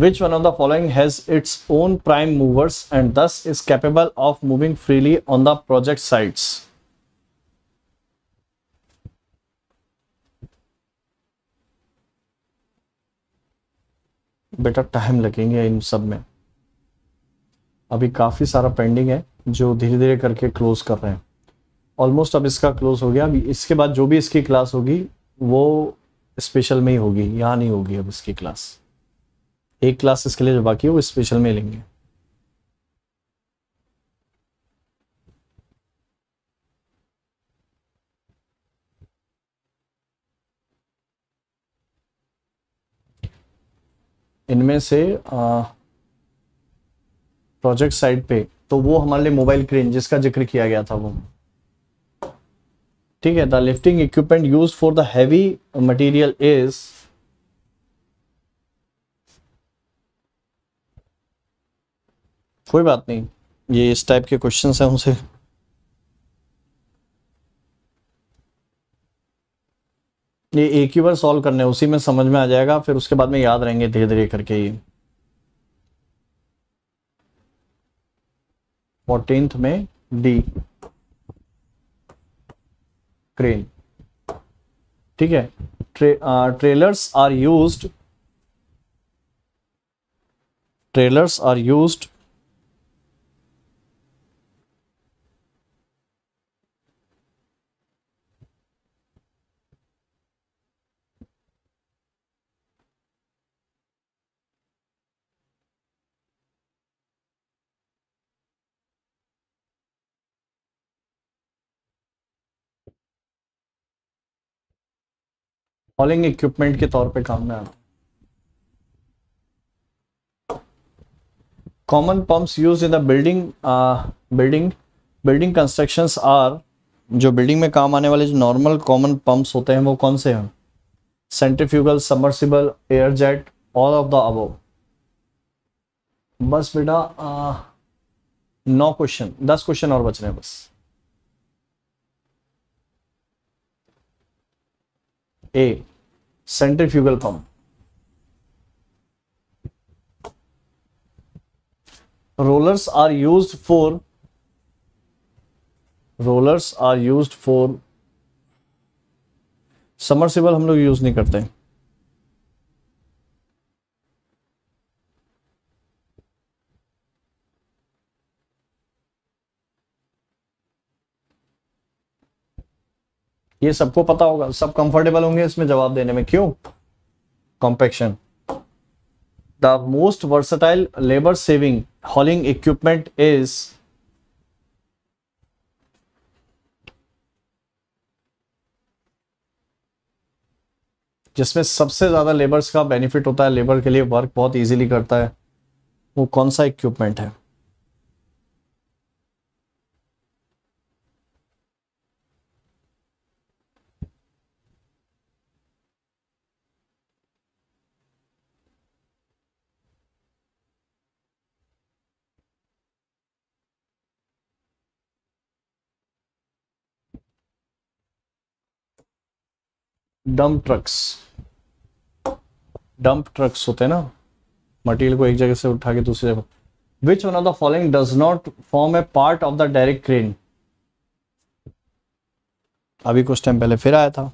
which one of the following has its own prime movers and this is capable of moving freely on the project sites बेटा time लगेंगे इन सब में अभी काफ़ी सारा पेंडिंग है जो धीरे धीरे करके क्लोज कर रहे हैं ऑलमोस्ट अब इसका क्लोज हो गया अब इसके बाद जो भी इसकी क्लास होगी वो स्पेशल में ही होगी यहाँ नहीं होगी अब इसकी क्लास एक क्लास इसके लिए जो बाकी है वो स्पेशल में लेंगे इनमें से प्रोजेक्ट साइड पे तो वो हमारे लिए मोबाइल क्रेन जिसका जिक्र किया गया था वो ठीक है the lifting equipment use for the heavy material is कोई बात नहीं ये इस टाइप के क्वेश्चंस हैं उनसे ये एक ही बार सॉल्व करने उसी में समझ में आ जाएगा फिर उसके बाद में याद रहेंगे धीरे धीरे करके ये फोर्टींथ में डी क्रेन ठीक है ट्रे, ah, trailers are used trailers are used hauling equipment के तौर पे काम में आता common pumps use in the building building building constructions are जो बिल्डिंग में काम आने वाले जो नॉर्मल कॉमन पंप्स होते हैं वो कौन से हैं centrifugal submersible air jet all of the above बस बेटा uh, नौ क्वेश्चन दस क्वेश्चन और बच रहे हैं बस a centrifugal pump rollers are use for rollers are use for submersible हम लोग यूज नहीं करते हैं ये सबको पता होगा सब कंफर्टेबल होंगे इसमें जवाब देने में क्यों compaction the most versatile labour saving hauling equipment is जिसमें सबसे ज़्यादा लेबर्स का बेनिफिट होता है लेबर के लिए वर्क बहुत इजीली करता है वो कौन सा इक्विपमेंट है डंप ट्रक्स डंप ट्रक्स होते हैं ना मटेरियल को एक जगह से उठा के दूसरी जगह which one of the following does not form a part of the direct crane अभी कुछ टाइम पहले फिर आया था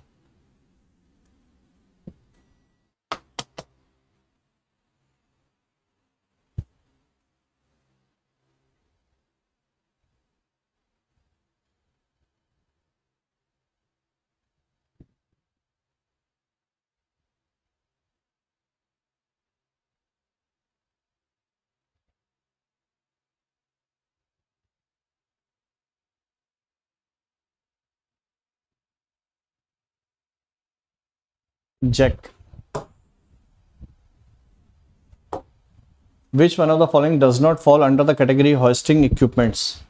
Jack. Which one of the following does not fall under the category hoisting equipments?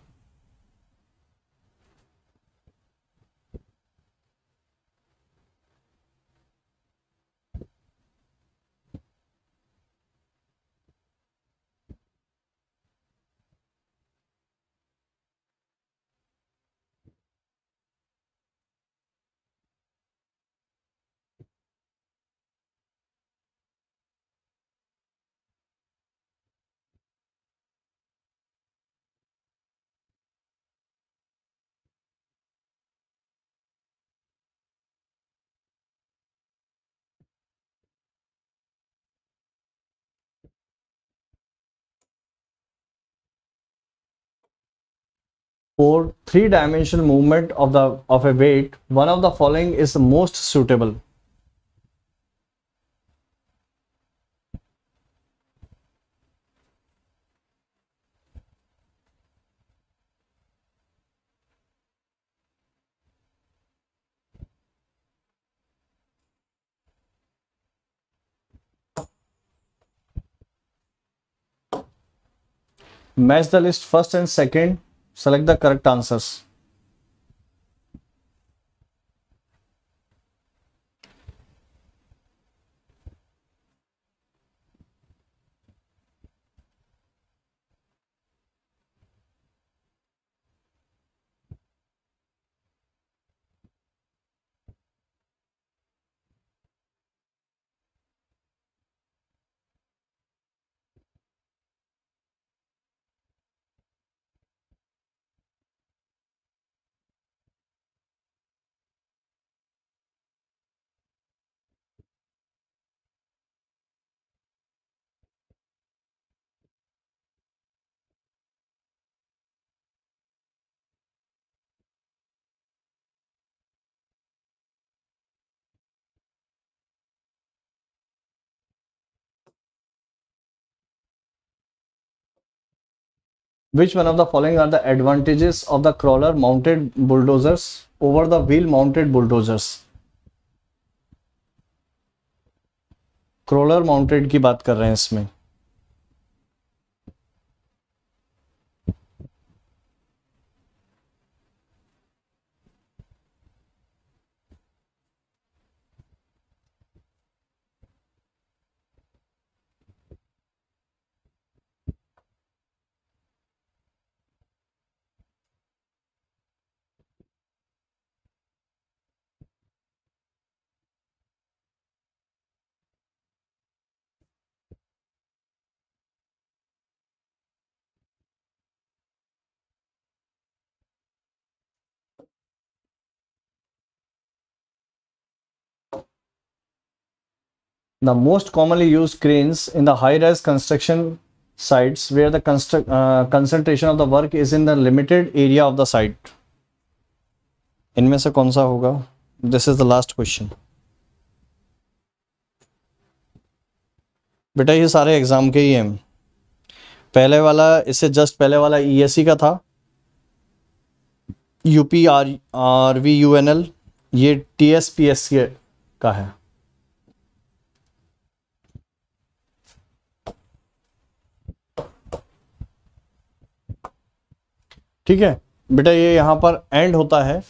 for three-dimensional movement of the of a weight, one of the following is most suitable. match the list first and second select the correct answers Which one of the following are the advantages of the crawler mounted bulldozers over the wheel mounted bulldozers? Crawler mounted की बात कर रहे हैं इसमें The most commonly used cranes in the high-rise construction sites where the uh, concentration of the work is in the limited area of the site. इनमें से कौन सा होगा this is the last question बेटा ये सारे एग्जाम के ही हैं पहले वाला इससे जस्ट पहले वाला ईएससी का था UP R R V U N L ये T S P S C का है ठीक है बेटा ये यहाँ पर एंड होता है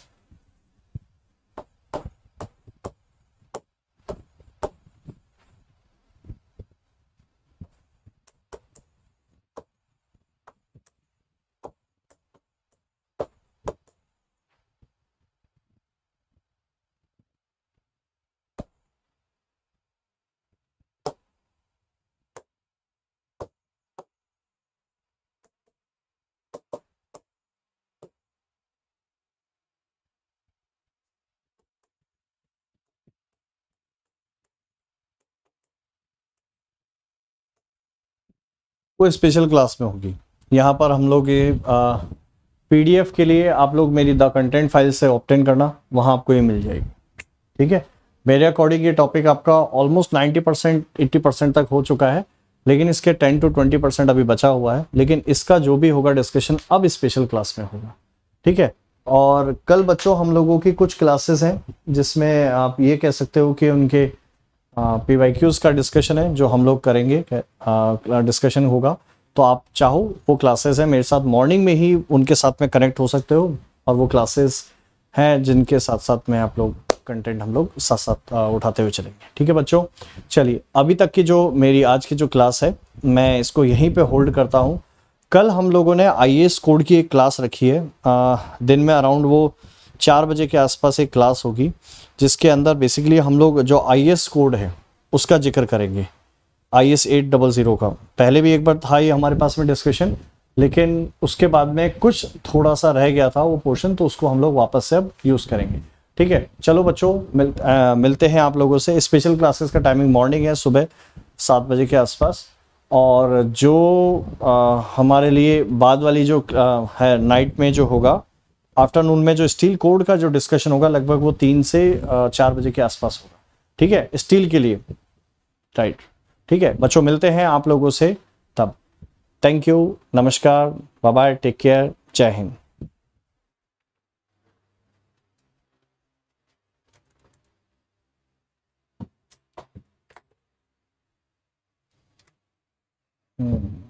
वो स्पेशल क्लास में होगी यहाँ पर हम लोग ये पी के लिए आप लोग मेरी द कंटेंट फाइल से ऑप्टेन करना वहाँ आपको ये मिल जाएगी ठीक है मेरे अकॉर्डिंग ये टॉपिक आपका ऑलमोस्ट 90 परसेंट एट्टी परसेंट तक हो चुका है लेकिन इसके 10 टू 20 परसेंट अभी बचा हुआ है लेकिन इसका जो भी होगा डिस्कशन अब स्पेशल क्लास में होगा ठीक है और कल बच्चों हम लोगों की कुछ क्लासेस हैं जिसमें आप ये कह सकते हो कि उनके पी वाई क्यूज़ का डिस्कशन है जो हम लोग करेंगे डिस्कशन होगा तो आप चाहो वो क्लासेस हैं मेरे साथ मॉर्निंग में ही उनके साथ में कनेक्ट हो सकते हो और वो क्लासेस हैं जिनके साथ साथ में आप लोग कंटेंट हम लोग साथ साथ उठाते हुए चलेंगे ठीक है बच्चों चलिए अभी तक की जो मेरी आज की जो क्लास है मैं इसको यहीं पे होल्ड करता हूँ कल हम लोगों ने आई कोड की एक क्लास रखी है आ, दिन में अराउंड वो चार बजे के आसपास एक क्लास होगी जिसके अंदर बेसिकली हम लोग जो आई कोड है उसका जिक्र करेंगे I S eight double zero का पहले भी एक बार था ही हमारे पास में डिस्कशन लेकिन उसके बाद में कुछ थोड़ा सा रह गया था वो पोर्शन तो उसको हम लोग वापस से अब यूज़ करेंगे ठीक है चलो बच्चों मिल, मिलते हैं आप लोगों से स्पेशल क्लासेस का टाइमिंग मॉर्निंग है सुबह सात बजे के आसपास और जो आ, हमारे लिए बाद वाली जो आ, है नाइट में जो होगा आफ्टरनून में जो स्टील कोड का जो डिस्कशन होगा लगभग वो तीन से चार बजे के आसपास होगा ठीक है स्टील के लिए राइट ठीक है बच्चों मिलते हैं आप लोगों से तब थैंक यू नमस्कार बाय बाय टेक केयर जय हिंद Mm.